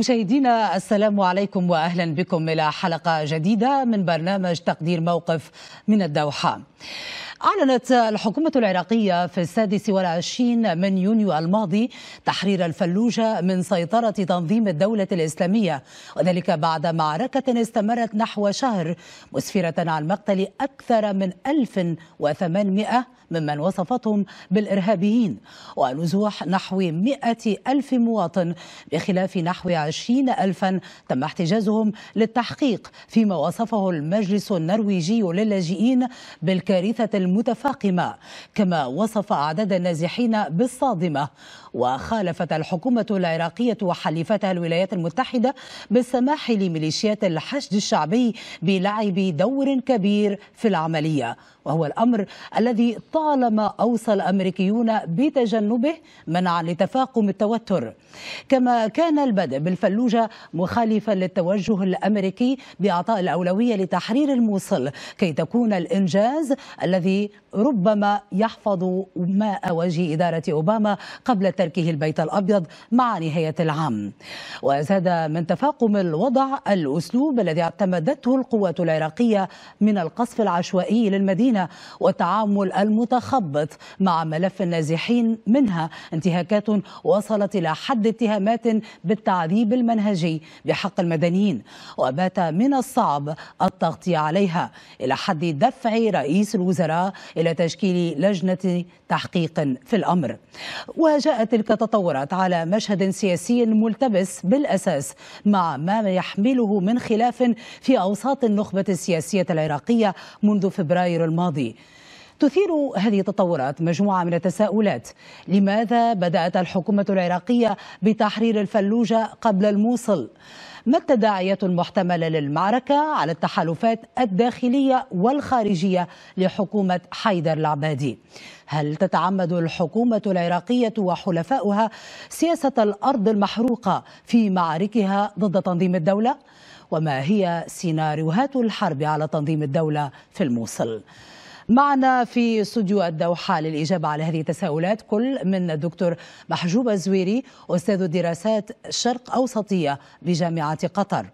مشاهدينا السلام عليكم واهلا بكم الى حلقه جديده من برنامج تقدير موقف من الدوحه. أعلنت الحكومة العراقية في السادس والعشرين من يونيو الماضي تحرير الفلوجة من سيطرة تنظيم الدولة الإسلامية وذلك بعد معركة استمرت نحو شهر مسفرة عن مقتل أكثر من 1800 ممن وصفتهم بالإرهابيين ونزوح نحو 100 ألف مواطن بخلاف نحو 20 ألفا تم احتجازهم للتحقيق فيما وصفه المجلس النرويجي للاجئين بالكارثة المتفاقمة كما وصف أعداد النازحين بالصادمة وخالفت الحكومة العراقية وحليفتها الولايات المتحدة بالسماح لميليشيات الحشد الشعبي بلعب دور كبير في العملية وهو الأمر الذي طالما أوصى الأمريكيون بتجنبه منعا لتفاقم التوتر كما كان البدء بالفلوجة مخالفا للتوجه الأمريكي بإعطاء الأولوية لتحرير الموصل كي تكون الإنجاز الذي ربما يحفظ ماء وجه إدارة أوباما قبل تركه البيت الأبيض مع نهاية العام وزاد من تفاقم الوضع الأسلوب الذي اعتمدته القوات العراقية من القصف العشوائي للمدينة والتعامل المتخبط مع ملف النازحين منها انتهاكات وصلت إلى حد اتهامات بالتعذيب المنهجي بحق المدنيين وبات من الصعب التغطية عليها إلى حد دفع رئيس الوزراء إلى تشكيل لجنة تحقيق في الأمر وجاءت تلك التطورات على مشهد سياسي ملتبس بالأساس مع ما يحمله من خلاف في أوساط النخبة السياسية العراقية منذ فبراير الماضي الماضي تثير هذه التطورات مجموعة من التساؤلات لماذا بدأت الحكومة العراقية بتحرير الفلوجة قبل الموصل؟ ما التداعيات المحتملة للمعركة على التحالفات الداخلية والخارجية لحكومة حيدر العبادي؟ هل تتعمد الحكومة العراقية وحلفاؤها سياسة الأرض المحروقة في معاركها ضد تنظيم الدولة؟ وما هي سيناريوهات الحرب على تنظيم الدولة في الموصل؟ معنا في استوديو الدوحة للإجابة على هذه التساؤلات كل من الدكتور محجوب الزويري أستاذ الدراسات شرق أوسطية بجامعة قطر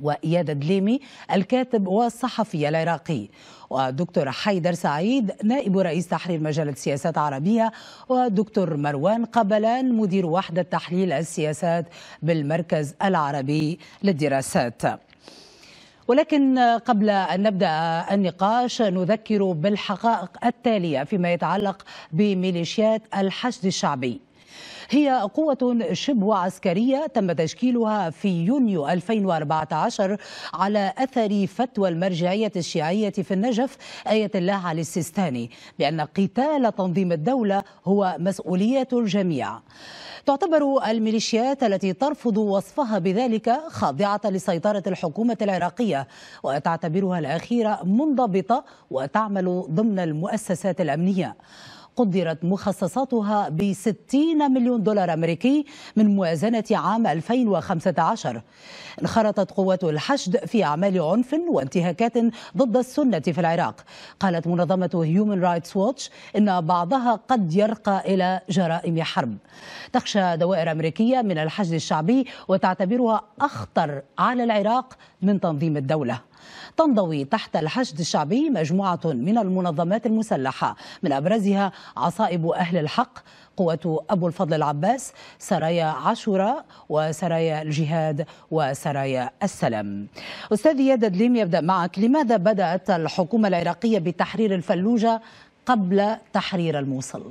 وإياد دليمي الكاتب والصحفي العراقي والدكتور حيدر سعيد نائب رئيس تحرير مجلة سياسات عربية والدكتور مروان قبلان مدير وحدة تحليل السياسات بالمركز العربي للدراسات ولكن قبل أن نبدأ النقاش نذكر بالحقائق التالية فيما يتعلق بميليشيات الحشد الشعبي هي قوة شبه عسكرية تم تشكيلها في يونيو 2014 على أثر فتوى المرجعية الشيعية في النجف آية الله علي السيستاني بأن قتال تنظيم الدولة هو مسؤولية الجميع تعتبر الميليشيات التي ترفض وصفها بذلك خاضعة لسيطرة الحكومة العراقية وتعتبرها الأخيرة منضبطة وتعمل ضمن المؤسسات الأمنية قدرت مخصصاتها ب 60 مليون دولار أمريكي من موازنة عام 2015 انخرطت قوات الحشد في أعمال عنف وانتهاكات ضد السنة في العراق قالت منظمة هيومن رايتس ووتش إن بعضها قد يرقى إلى جرائم حرب تخشى دوائر أمريكية من الحشد الشعبي وتعتبرها أخطر على العراق من تنظيم الدولة تنضوي تحت الحشد الشعبي مجموعة من المنظمات المسلحة من أبرزها عصائب أهل الحق قوة أبو الفضل العباس سرايا عاشوراء وسرايا الجهاد وسرايا السلام أستاذ ياد دليم يبدأ معك لماذا بدأت الحكومة العراقية بتحرير الفلوجة قبل تحرير الموصل؟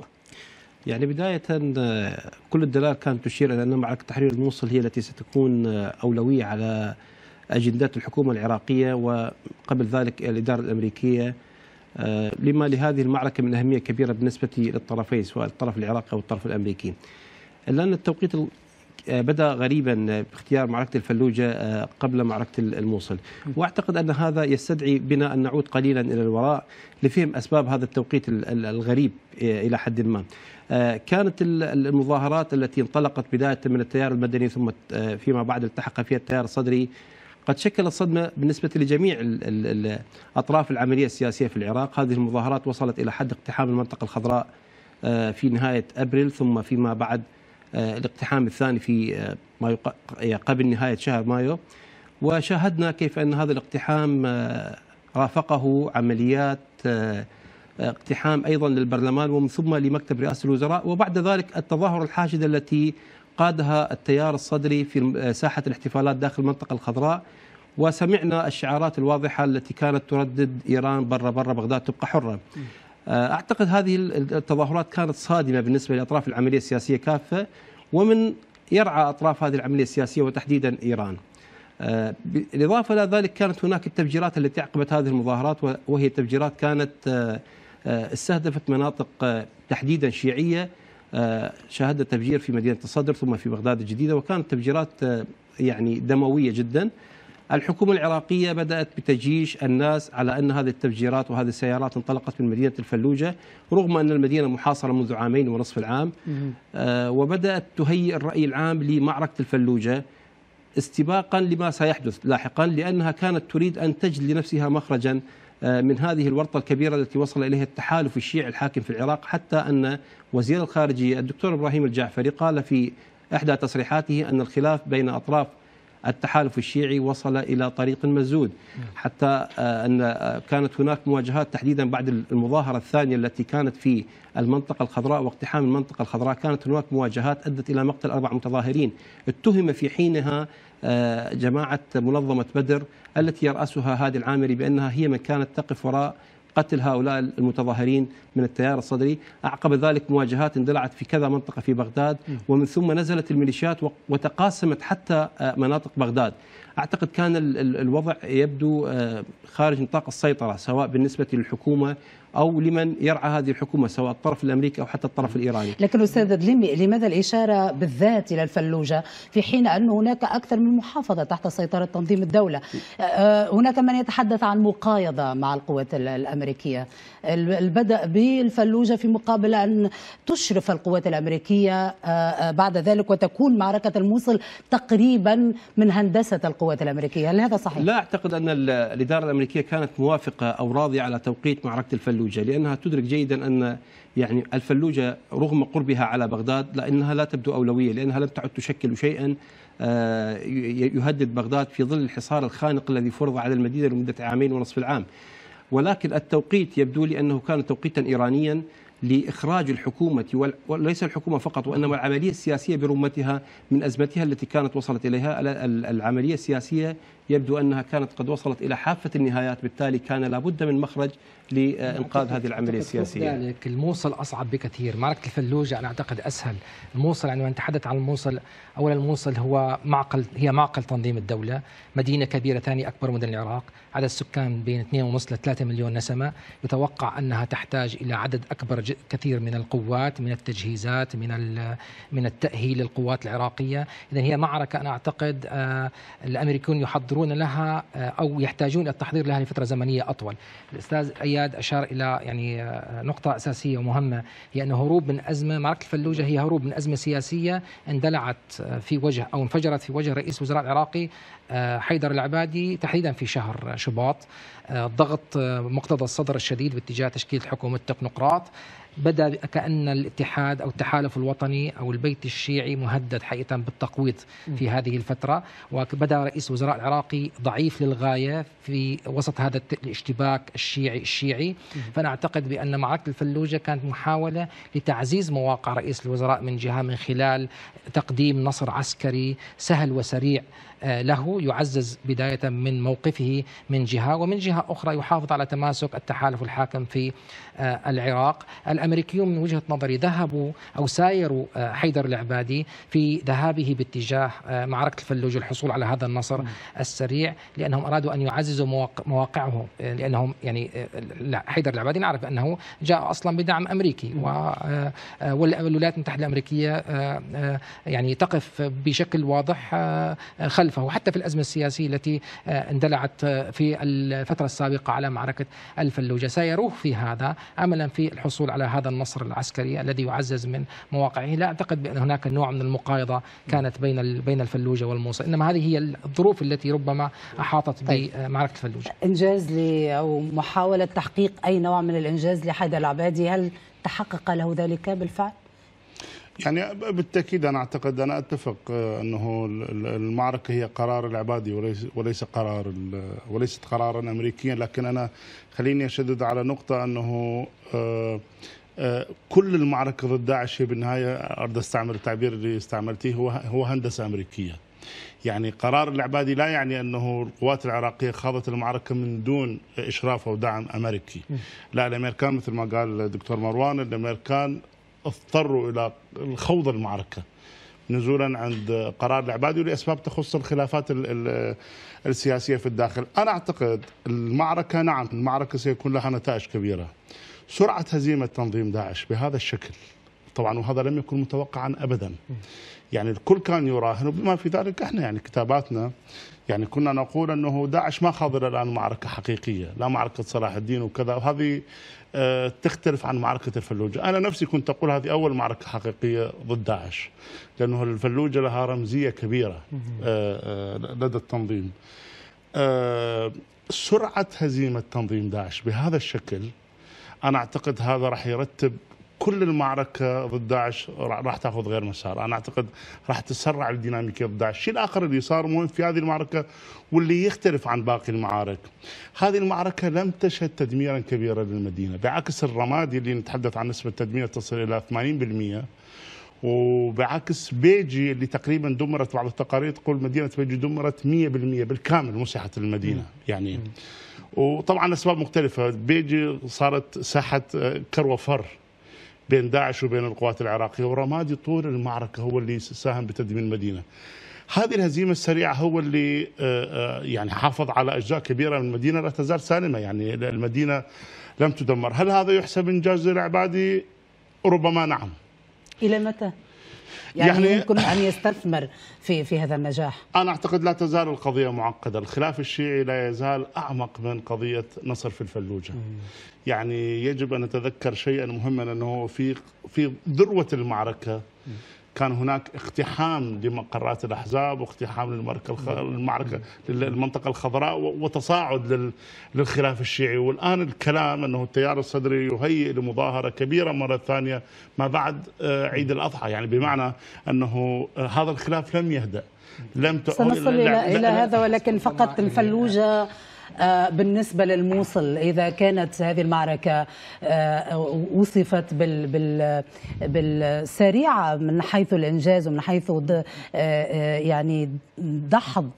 يعني بداية آه، كل الدلال كانت تشير إلى أن معركة تحرير الموصل هي التي ستكون آه، أولوية على أجندات الحكومة العراقية وقبل ذلك الإدارة الأمريكية آه، لما لهذه المعركة من أهمية كبيرة بالنسبة للطرفين سواء الطرف العراقي أو الطرف الأمريكي الآن التوقيت آه، بدا غريبا آه، باختيار معركه الفلوجه قبل معركه الموصل واعتقد ان هذا يستدعي بنا ان نعود قليلا الى الوراء لفهم اسباب هذا التوقيت الغريب الى حد ما كانت المظاهرات التي انطلقت بدايه من التيار المدني ثم فيما بعد التحق فيها التيار الصدري قد شكلت صدمة بالنسبة لجميع أطراف العملية السياسية في العراق هذه المظاهرات وصلت إلى حد اقتحام المنطقة الخضراء آه، في نهاية أبريل ثم فيما بعد آه، الاقتحام الثاني في آه، ما قبل نهاية شهر مايو وشاهدنا كيف أن هذا الاقتحام رافقه عمليات اقتحام أيضا للبرلمان ومن ثم لمكتب رئاسة الوزراء وبعد ذلك التظاهر الحاشدة التي قادها التيار الصدري في آه، ساحة الاحتفالات داخل المنطقة الخضراء وسمعنا الشعارات الواضحة التي كانت تردد إيران برا برا بغداد تبقى حرة آه، أعتقد هذه التظاهرات كانت صادمة بالنسبة لأطراف العملية السياسية كافة ومن يرعى أطراف هذه العملية السياسية وتحديدا إيران آه، بالإضافة إلى ذلك كانت هناك التفجيرات التي عقبت هذه المظاهرات وهي تفجيرات كانت استهدفت مناطق تحديدا شيعية آه، شهدنا تفجير في مدينة الصدر ثم في بغداد الجديدة وكانت تفجيرات آه، يعني دموية جدا الحكومة العراقية بدأت بتجيش الناس على أن هذه التفجيرات وهذه السيارات انطلقت من مدينة الفلوجة رغم أن المدينة محاصرة منذ عامين ونصف العام آه، وبدأت تهيئ الرأي العام لمعركة الفلوجة استباقا لما سيحدث لاحقا لأنها كانت تريد أن تجد لنفسها مخرجا آه، من هذه الورطة الكبيرة التي وصل إليها التحالف الشيعي الحاكم في العراق حتى أن وزير الخارجية الدكتور إبراهيم الجعفري قال في إحدى تصريحاته أن الخلاف بين أطراف التحالف الشيعي وصل إلى طريق مسدود حتى آه، أن آه، كانت هناك مواجهات تحديدا بعد المظاهرة الثانية التي كانت في المنطقة الخضراء واقتحام المنطقة الخضراء كانت هناك مواجهات أدت إلى مقتل أربع متظاهرين اتهم في حينها جماعة منظمة بدر التي يرأسها هادي العامري بأنها هي من كانت تقف وراء قتل هؤلاء المتظاهرين من التيار الصدري أعقب ذلك مواجهات اندلعت في كذا منطقة في بغداد ومن ثم نزلت الميليشيات وتقاسمت حتى آه، مناطق بغداد أعتقد كان الوضع يبدو آه، خارج نطاق السيطرة سواء بالنسبة للحكومة أو لمن يرعى هذه الحكومة سواء الطرف الأمريكي أو حتى الطرف الإيراني لكن أستاذ دلمي لماذا الإشارة بالذات إلى الفلوجة في حين أن هناك أكثر من محافظة تحت سيطرة تنظيم الدولة هناك من يتحدث عن مقايضة مع القوات الأمريكية البدء بالفلوجة في مقابل أن تشرف القوات الأمريكية بعد ذلك وتكون معركة الموصل تقريبا من هندسة القوات الأمريكية هل هذا صحيح؟ لا أعتقد أن الإدارة الأمريكية كانت موافقة أو راضية على توقيت معركة الفلوجة الفلوجة لأنها تدرك جيدا أن يعني الفلوجة رغم قربها على بغداد لأنها لا تبدو أولوية لأنها لم تعد تشكل شيئا آه، يهدد بغداد في ظل الحصار الخانق الذي فرض على المدينة لمدة عامين ونصف العام ولكن التوقيت يبدو لي أنه كان توقيتا إيرانيا لإخراج الحكومة وليس الحكومة فقط وإنما العملية السياسية برمتها من أزمتها التي كانت وصلت إليها العملية السياسية يبدو أنها كانت قد وصلت إلى حافة النهايات بالتالي كان لابد من مخرج لإنقاذ هذه العملية السياسية ذلك الموصل أصعب بكثير معركة الفلوجة أنا أعتقد أسهل الموصل عندما يعني نتحدث عن الموصل أولا الموصل هو معقل هي معقل تنظيم الدولة مدينة كبيرة ثاني أكبر مدن العراق عدد السكان بين 2.5 ل 3 مليون نسمة يتوقع أنها تحتاج إلى عدد أكبر كثير من القوات من التجهيزات من من التأهيل للقوات العراقية إذا هي معركة أنا أعتقد آه، الأمريكيون يحضرون لها آه، أو يحتاجون التحضير لها لفترة زمنية أطول الأستاذ أياد أشار إلى يعني آه، نقطة أساسية ومهمة هي أن هروب من أزمة معركة الفلوجة هي هروب من أزمة سياسية اندلعت في وجه أو انفجرت في وجه رئيس وزراء العراقي آه، حيدر العبادي تحديدا في شهر شباط ضغط آه، مقتضى الصدر الشديد باتجاه تشكيل حكومة تقنقراط بدا كان الاتحاد او التحالف الوطني او البيت الشيعي مهدد حقيقه بالتقويض في هذه الفتره وبدا رئيس الوزراء العراقي ضعيف للغايه في وسط هذا الاشتباك الشيعي الشيعي فانا اعتقد بان معركه الفلوجه كانت محاوله لتعزيز مواقع رئيس الوزراء من جهه من خلال تقديم نصر عسكري سهل وسريع آه، له يعزز بدايه من موقفه من جهه ومن جهه جهة أخرى يحافظ على تماسك التحالف الحاكم في آه، العراق الأمريكيون من وجهة نظري ذهبوا أو سايروا آه، حيدر العبادي في ذهابه باتجاه آه، معركة الفلوج الحصول على هذا النصر السريع لأنهم أرادوا أن يعززوا مواقعه لأنهم يعني حيدر العبادي نعرف أنه جاء أصلا بدعم أمريكي والولايات المتحدة الأمريكية يعني تقف بشكل واضح خلفه حتى في الأزمة السياسية التي اندلعت في الفترة الفترة السابقة على معركة الفلوجة سيروه في هذا أملا في الحصول على هذا النصر العسكري الذي يعزز من مواقعه لا أعتقد بأن هناك نوع من المقايضة كانت بين بين الفلوجة والموصل إنما هذه هي الظروف التي ربما أحاطت طيب. بمعركة الفلوجة إنجاز أو محاولة تحقيق أي نوع من الإنجاز لحيدر العبادي هل تحقق له ذلك بالفعل؟ يعني بالتاكيد انا اعتقد انا اتفق آه، انه المعركه هي قرار العبادي وليس وليس قرار وليست قرارا امريكيا لكن انا خليني اشدد على نقطه انه آه، آه، كل المعركه ضد داعش هي بالنهايه ارد استعمل التعبير اللي استعملتيه هو هو هندسه امريكيه يعني قرار العبادي لا يعني انه القوات العراقيه خاضت المعركه من دون اشراف او دعم امريكي لا الامريكان مثل ما قال الدكتور مروان الامريكان اضطروا إلى الخوض المعركة نزولا عند قرار العبادي لاسباب تخص الخلافات السياسيه في الداخل، انا اعتقد المعركه نعم المعركه سيكون لها نتائج كبيره. سرعه هزيمه تنظيم داعش بهذا الشكل طبعا وهذا لم يكن متوقعا ابدا. يعني الكل كان يراهن وبما في ذلك احنا يعني كتاباتنا يعني كنا نقول انه داعش ما خاض الى الان معركه حقيقيه، لا معركه صلاح الدين وكذا وهذه آه، تختلف عن معركة الفلوجة أنا نفسي كنت أقول هذه أول معركة حقيقية ضد داعش لأنه الفلوجة لها رمزية كبيرة آه، آه، لدى التنظيم سرعة هزيمة تنظيم داعش بهذا الشكل أنا أعتقد هذا راح يرتب كل المعركه ضد داعش راح تاخذ غير مسار، انا اعتقد راح تسرع الديناميكيه ضد داعش، الشيء الاخر اللي صار مهم في هذه المعركه واللي يختلف عن باقي المعارك. هذه المعركه لم تشهد تدميرا كبيرا للمدينه، بعكس الرمادي اللي نتحدث عن نسبه تدمير تصل الى 80%. وبعكس بيجي اللي تقريبا دمرت بعض التقارير تقول مدينه بيجي دمرت 100% بالكامل مسحت المدينه يعني وطبعا اسباب مختلفه بيجي صارت ساحه كروفر بين داعش وبين القوات العراقية ورمادي طول المعركة هو اللي ساهم بتدمير المدينة هذه الهزيمة السريعة هو اللي آه، آه، يعني حافظ على أجزاء كبيرة من المدينة لا تزال سالمة يعني المدينة لم تدمر هل هذا يحسب إنجاز العبادي ربما نعم إلى متى؟ يعني, يعني يمكن ان يستثمر في في هذا النجاح انا اعتقد لا تزال القضيه معقده، الخلاف الشيعي لا يزال اعمق من قضيه نصر في الفلوجه. مم. يعني يجب ان نتذكر شيئا مهما انه في في ذروه المعركه مم. كان هناك اقتحام لمقرات الاحزاب واقتحام للمعركه المعركه للمنطقه الخضراء وتصاعد للخلاف الشيعي والان الكلام انه التيار الصدري يهيئ لمظاهره كبيره مره ثانيه ما بعد آه، عيد الاضحى يعني بمعنى انه آه، هذا الخلاف لم يهدأ لم سنصل الى الى هذا ولكن فقط الفلوجه آه، بالنسبة للموصل إذا كانت هذه المعركة آه، وصفت بالسريعة من حيث الإنجاز ومن حيث آه، يعني دحض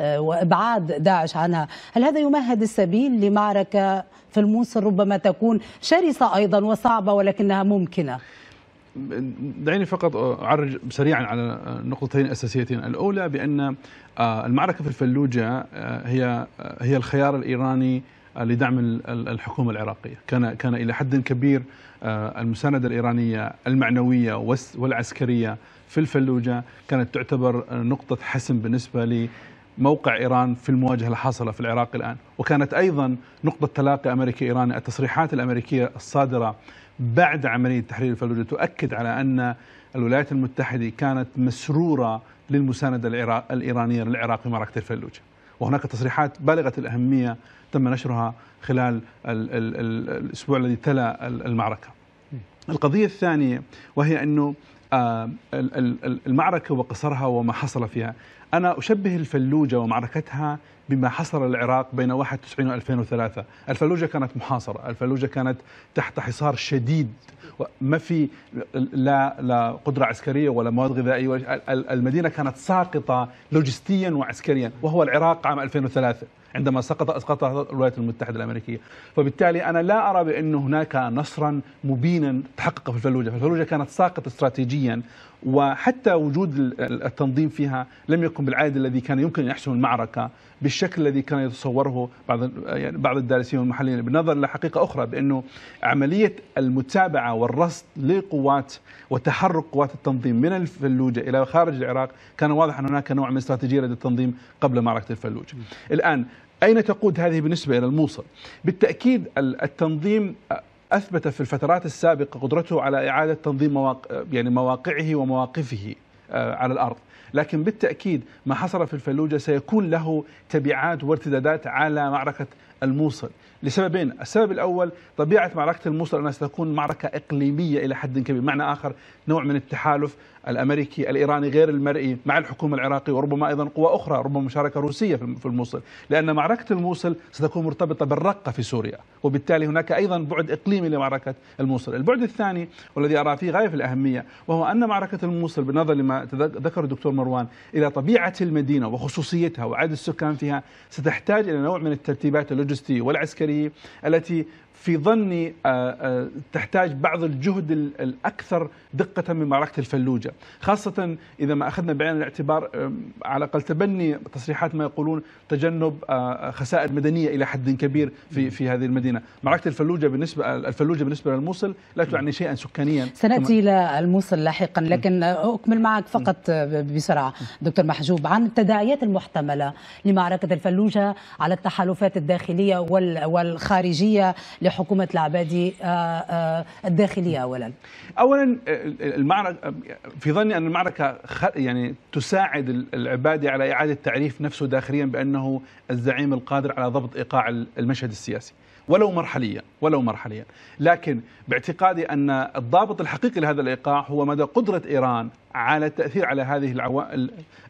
وابعاد داعش عنها، هل هذا يمهد السبيل لمعركه في الموصل ربما تكون شرسه ايضا وصعبه ولكنها ممكنه؟ دعيني فقط أعرج سريعا على نقطتين أساسيتين الأولى بأن آه، المعركة في الفلوجة آه، هي آه، هي الخيار الإيراني لدعم الحكومة العراقية كان كان إلى حد كبير المساندة الإيرانية المعنوية والعسكرية في الفلوجة كانت تعتبر نقطة حسم بالنسبة لموقع إيران في المواجهة الحاصلة في العراق الآن وكانت أيضا نقطة تلاقي أمريكي إيراني التصريحات الأمريكية الصادرة بعد عملية تحرير الفلوجة تؤكد على أن الولايات المتحدة كانت مسرورة للمساندة الإيرانية للعراق في معركة الفلوجة وهناك تصريحات بالغة الأهمية تم نشرها خلال الـ الـ الـ الأسبوع الذي تلا المعركة القضية الثانية وهي أنه آه، المعركة وقصرها وما حصل فيها أنا أشبه الفلوجة ومعركتها بما حصل العراق بين 91 و 2003 الفلوجة كانت محاصرة الفلوجة كانت تحت حصار شديد ما في لا, لا قدرة عسكرية ولا مواد غذائية المدينة كانت ساقطة لوجستيا وعسكريا وهو العراق عام 2003 عندما سقط اسقطت الولايات المتحده الامريكيه فبالتالي انا لا ارى بان هناك نصرا مبينا تحقق في الفلوجه فالفلوجه كانت ساقطه استراتيجيا وحتى وجود التنظيم فيها لم يكن بالعائد الذي كان يمكن ان يحسم المعركه بالشكل الذي كان يتصوره بعض يعني بعض الدارسين والمحللين بالنظر لحقيقه اخرى بانه عمليه المتابعه والرصد لقوات وتحرك قوات التنظيم من الفلوجه الى خارج العراق كان واضح ان هناك نوع من استراتيجيه لدى التنظيم قبل معركه الفلوجه. الان أين تقود هذه بالنسبة إلى الموصل بالتأكيد التنظيم أثبت في الفترات السابقة قدرته على إعادة تنظيم مواقع يعني مواقعه ومواقفه آه، على الأرض لكن بالتأكيد ما حصل في الفلوجة سيكون له تبعات وارتدادات على معركة الموصل لسببين السبب الأول طبيعة معركة الموصل أنها ستكون معركة إقليمية إلى حد كبير معنى آخر نوع من التحالف الأمريكي الإيراني غير المرئي مع الحكومة العراقية وربما أيضا قوى أخرى ربما مشاركة روسية في الموصل لأن معركة الموصل ستكون مرتبطة بالرقة في سوريا وبالتالي هناك أيضا بعد إقليمي لمعركة الموصل البعد الثاني والذي أرى فيه غاية في الأهمية وهو أن معركة الموصل بالنظر لما ذكر الدكتور مروان إلى طبيعة المدينة وخصوصيتها وعدد السكان فيها ستحتاج إلى نوع من الترتيبات اللوجستية والعسكرية آخره التي في ظني آه، آه، تحتاج بعض الجهد الأكثر دقة من معركة الفلوجة خاصة إذا ما أخذنا بعين الاعتبار على الأقل تبني تصريحات ما يقولون تجنب آه، خسائر مدنية إلى حد كبير في في هذه المدينة معركة الفلوجة بالنسبة الفلوجة بالنسبة للموصل لا تعني شيئا سكانيا سنأتي إلى الموصل لاحقا لكن أكمل معك فقط بسرعة دكتور محجوب عن التداعيات المحتملة لمعركة الفلوجة على التحالفات الداخلية وال والخارجية لحكومة العبادي آه، آه، الداخلية أولا أولا آه، المعركة في ظني أن المعركة يعني تساعد العبادي على إعادة تعريف نفسه داخليا بأنه الزعيم القادر على ضبط إيقاع المشهد السياسي ولو مرحليا ولو مرحليا لكن باعتقادي أن الضابط الحقيقي لهذا الإيقاع هو مدى قدرة إيران على التأثير على هذه العو...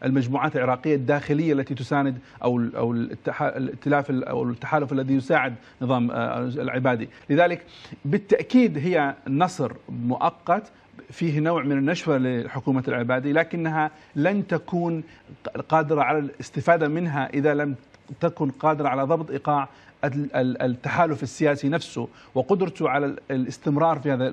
المجموعات العراقية الداخلية التي تساند أو أو الائتلاف أو التحالف الذي يساعد نظام آه، العبادي لذلك بالتأكيد هي نصر مؤقت فيه نوع من النشوة لحكومة العبادي لكنها لن تكون قادرة على الاستفادة منها إذا لم تكن قادرة على ضبط إيقاع التحالف السياسي نفسه وقدرته على الاستمرار في هذا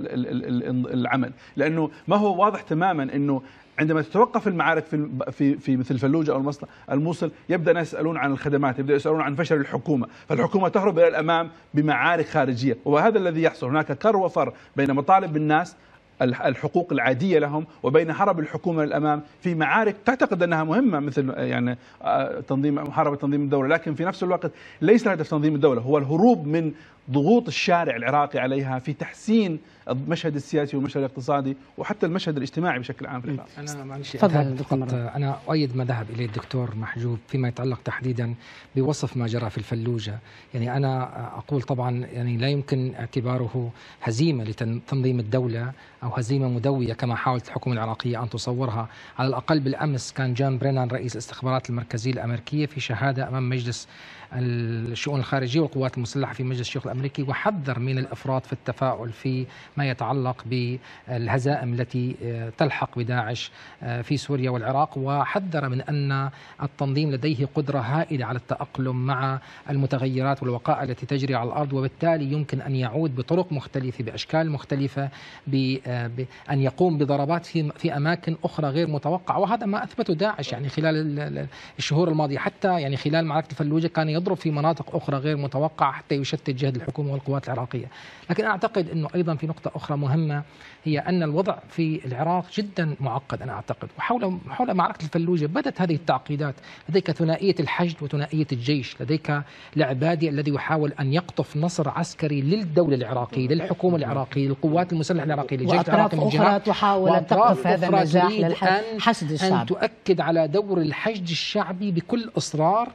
العمل لانه ما هو واضح تماما انه عندما تتوقف المعارك في في في مثل فلوجه او الموصل يبدا الناس يسالون عن الخدمات يبدا يسالون عن فشل الحكومه فالحكومه تهرب الى الامام بمعارك خارجيه وهذا الذي يحصل هناك كر وفر بين مطالب الناس الحقوق العادية لهم وبين هرب الحكومة للأمام في معارك تعتقد أنها مهمة مثل يعني آه، تنظيم محاربة تنظيم الدولة لكن في نفس الوقت ليس الهدف تنظيم الدولة هو الهروب من ضغوط الشارع العراقي عليها في تحسين المشهد السياسي والمشهد الاقتصادي وحتى المشهد الاجتماعي بشكل عام في إيه، العراق. انا معلش فقط انا اؤيد ما ذهب اليه الدكتور محجوب فيما يتعلق تحديدا بوصف ما جرى في الفلوجه، يعني انا اقول طبعا يعني لا يمكن اعتباره هزيمه لتنظيم الدوله أو هزيمة مدوية كما حاولت الحكومة العراقية أن تصورها على الأقل بالأمس كان جان برينان رئيس الاستخبارات المركزية الأمريكية في شهادة أمام مجلس الشؤون الخارجية والقوات المسلحة في مجلس الشيوخ الأمريكي وحذر من الإفراط في التفاؤل في ما يتعلق بالهزائم التي آه، تلحق بداعش آه، في سوريا والعراق وحذر من أن التنظيم لديه قدرة هائلة على التأقلم مع المتغيرات والوقائع التي تجري على الأرض وبالتالي يمكن أن يعود بطرق مختلفة بأشكال مختلفة بأن آه، يقوم بضربات في أماكن أخرى غير متوقعة وهذا ما أثبته داعش يعني خلال الشهور الماضية حتى يعني خلال معركة الفلوجة كان يضرب في مناطق أخرى غير متوقعة حتى يشتت جهد الحكومة والقوات العراقية لكن أعتقد أنه أيضا في نقطة أخرى مهمة هي أن الوضع في العراق جدا معقد أنا أعتقد وحول حول معركة الفلوجة بدت هذه التعقيدات لديك ثنائية الحشد وثنائية الجيش لديك العبادي الذي يحاول أن يقطف نصر عسكري للدولة العراقية للحكومة العراقية للقوات المسلحة العراقية للجيش العراقي من جهة تحاول أن تقطف هذا النجاح للحشد الشعبي أن تؤكد على دور الحشد الشعبي بكل إصرار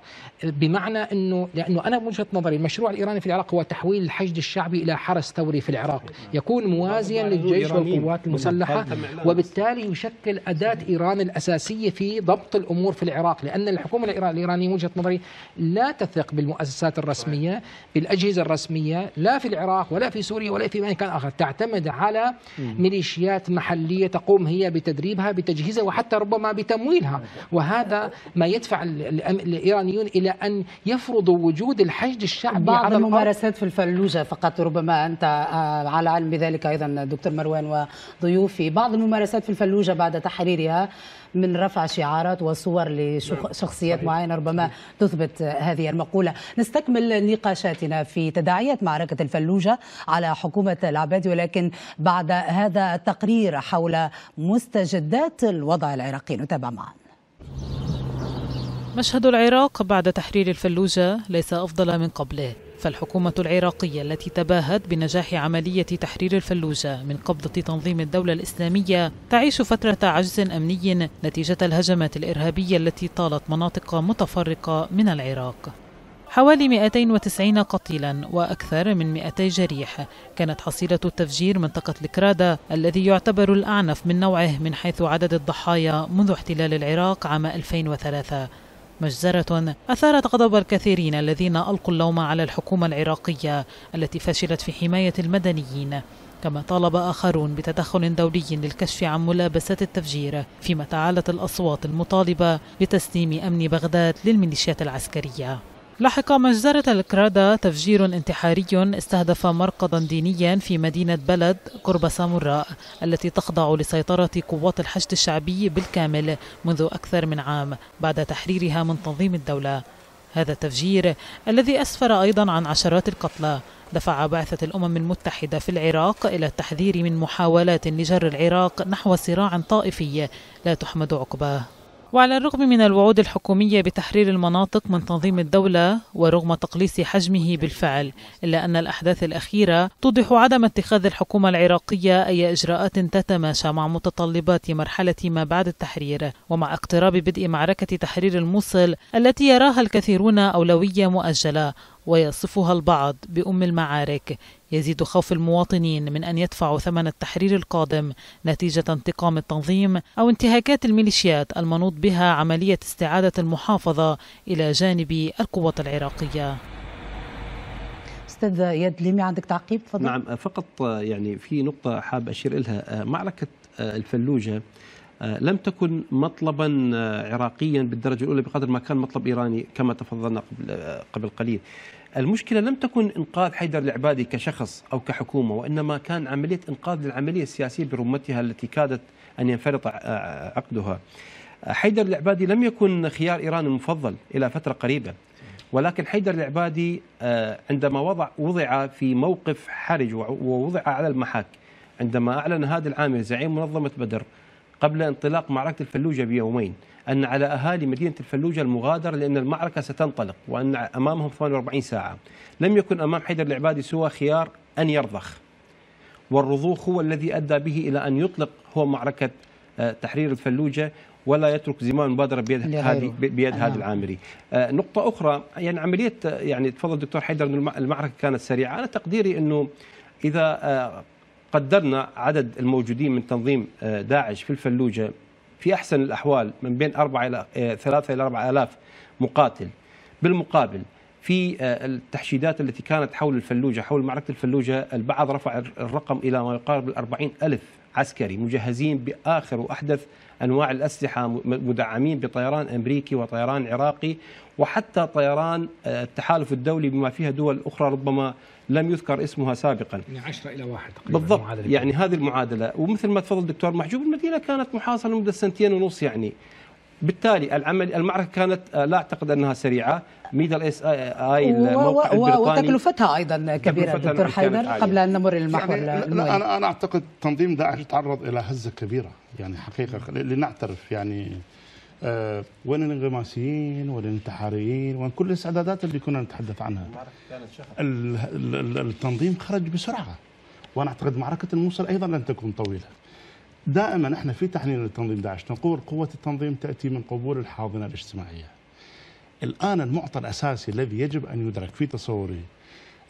بمعنى لانه لانه انا بوجهه نظري المشروع الايراني في العراق هو تحويل الحشد الشعبي الى حرس ثوري في العراق، يكون موازيا للجيش والقوات المسلحه وبالتالي يشكل اداه ايران الاساسيه في ضبط الامور في العراق لان الحكومه الايرانيه وجهه نظري لا تثق بالمؤسسات الرسميه، بالاجهزه الرسميه لا في العراق ولا في سوريا ولا في مكان اخر، تعتمد على ميليشيات محليه تقوم هي بتدريبها بتجهيزها وحتى ربما بتمويلها وهذا ما يدفع الايرانيون الى ان يفعلوا يفرض وجود الحشد الشعبي بعض على الممارسات في الفلوجة فقط ربما أنت آه، على علم بذلك أيضا دكتور مروان وضيوفي بعض الممارسات في الفلوجة بعد تحريرها من رفع شعارات وصور لشخصيات معينة ربما تثبت هذه المقولة نستكمل نقاشاتنا في تداعيات معركة الفلوجة على حكومة العبادي ولكن بعد هذا التقرير حول مستجدات الوضع العراقي نتابع معا مشهد العراق بعد تحرير الفلوجة ليس أفضل من قبله فالحكومة العراقية التي تباهت بنجاح عملية تحرير الفلوجة من قبضة تنظيم الدولة الإسلامية تعيش فترة عجز أمني نتيجة الهجمات الإرهابية التي طالت مناطق متفرقة من العراق حوالي 290 قتيلا وأكثر من 200 جريح كانت حصيلة التفجير منطقة الكرادة الذي يعتبر الأعنف من نوعه من حيث عدد الضحايا منذ احتلال العراق عام 2003 مجزرة أثارت غضب الكثيرين الذين ألقوا اللوم على الحكومة العراقية التي فشلت في حماية المدنيين كما طالب آخرون بتدخل دولي للكشف عن ملابسات التفجير فيما تعالت الأصوات المطالبة بتسليم أمن بغداد للميليشيات العسكرية لحق مجزرة الكرادا تفجير انتحاري استهدف مرقدا دينيا في مدينة بلد قرب سامراء التي تخضع لسيطرة قوات الحشد الشعبي بالكامل منذ أكثر من عام بعد تحريرها من تنظيم الدولة هذا التفجير الذي أسفر أيضا عن عشرات القتلى دفع بعثة الأمم المتحدة في العراق إلى التحذير من محاولات لجر العراق نحو صراع طائفي لا تحمد عقباه وعلى الرغم من الوعود الحكومية بتحرير المناطق من تنظيم الدولة ورغم تقليص حجمه بالفعل إلا أن الأحداث الأخيرة توضح عدم اتخاذ الحكومة العراقية أي إجراءات تتماشى مع متطلبات مرحلة ما بعد التحرير ومع اقتراب بدء معركة تحرير الموصل التي يراها الكثيرون أولوية مؤجلة ويصفها البعض بأم المعارك يزيد خوف المواطنين من أن يدفعوا ثمن التحرير القادم نتيجة انتقام التنظيم أو انتهاكات الميليشيات المنوط بها عملية استعادة المحافظة إلى جانب القوات العراقية استاذ يد ليمي عندك تعقيب تفضل نعم فقط يعني في نقطه حاب اشير إليها معركه آه، الفلوجه آه، لم تكن مطلبا آه، عراقيا بالدرجه الاولى بقدر ما كان مطلب ايراني كما تفضلنا قبل قليل المشكلة لم تكن إنقاذ حيدر العبادي كشخص أو كحكومة وإنما كان عملية إنقاذ للعملية السياسية برمتها التي كادت أن ينفرط آه، عقدها حيدر العبادي لم يكن خيار إيران المفضل إلى فترة قريبة ولكن حيدر العبادي آه، عندما وضع وضع في موقف حرج ووضع على المحاك عندما أعلن هذا العامل زعيم منظمة بدر قبل انطلاق معركة الفلوجة بيومين أن على أهالي مدينة الفلوجة المغادرة لأن المعركة ستنطلق وأن أمامهم 48 ساعة لم يكن أمام حيدر العبادي سوى خيار أن يرضخ والرضوخ هو الذي أدى به إلى أن يطلق هو معركة آه، تحرير الفلوجة ولا يترك زمام المبادرة بيد هذه بيد هذا نعم. العامري. آه، نقطة أخرى يعني عملية آه، يعني تفضل دكتور حيدر أن المعركة كانت سريعة، أنا تقديري أنه إذا قدرنا عدد الموجودين من تنظيم داعش في الفلوجة في أحسن الأحوال من بين أربعة إلى آه، ثلاثة إلى أربعة آلاف مقاتل بالمقابل في آه، التحشيدات التي كانت حول الفلوجة حول معركة الفلوجة البعض رفع الرقم إلى ما يقارب الأربعين ألف عسكري مجهزين بآخر وأحدث أنواع الأسلحة مدعمين بطيران أمريكي وطيران عراقي وحتى طيران آه، التحالف الدولي بما فيها دول أخرى ربما لم يذكر اسمها سابقا يعني 10 إلى 1 تقريبا بالضبط يعني هذه المعادلة ومثل ما تفضل دكتور محجوب المدينة كانت محاصرة لمدة سنتين ونص يعني بالتالي العمل المعركه كانت آه، لا اعتقد انها سريعه ميدل اس آه، آه، اي الموقع وتكلفتها ايضا كبيره دكتور حيدر قبل ان نمر للمحور يعني انا انا اعتقد تنظيم داعش تعرض الى هزه كبيره يعني حقيقه لنعترف يعني آه، وين الانغماسيين وين الانتحاريين وين كل الاستعدادات اللي كنا نتحدث عنها التنظيم خرج بسرعه وانا اعتقد معركه الموصل ايضا لن تكون طويله دائما احنا في تحليل التنظيم داعش نقول قوه التنظيم تاتي من قبول الحاضنه الاجتماعيه الان المعطى الاساسي الذي يجب ان يدرك في تصوري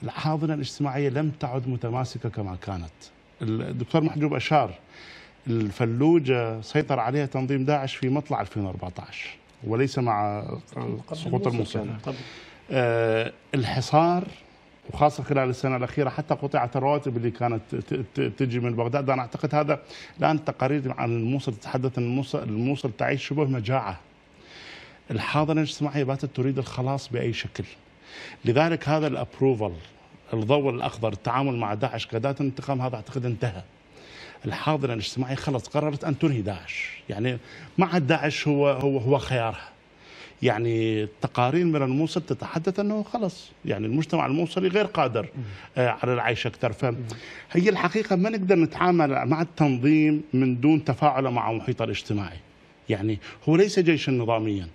الحاضنه الاجتماعيه لم تعد متماسكه كما كانت الدكتور محجوب اشار الفلوجة سيطر عليها تنظيم داعش في مطلع 2014 وليس مع سقوط الموصل آه، الحصار وخاصة خلال السنة الأخيرة حتى قطعت الرواتب اللي كانت تجي من بغداد أنا أعتقد هذا الآن تقارير عن الموصل تتحدث أن الموصل, الموصل تعيش شبه مجاعة الحاضنة الاجتماعية باتت تريد الخلاص بأي شكل لذلك هذا الأبروفل الضوء الأخضر التعامل مع داعش كذات انتقام هذا أعتقد انتهى الحاضنه الاجتماعيه خلص قررت ان تنهي داعش يعني ما عاد داعش هو هو هو خيارها يعني تقارير من الموصل تتحدث انه خلص يعني المجتمع الموصلي غير قادر آه، على العيش اكثر فهي الحقيقه ما نقدر نتعامل مع التنظيم من دون تفاعله مع محيطه الاجتماعي يعني هو ليس جيشا نظاميا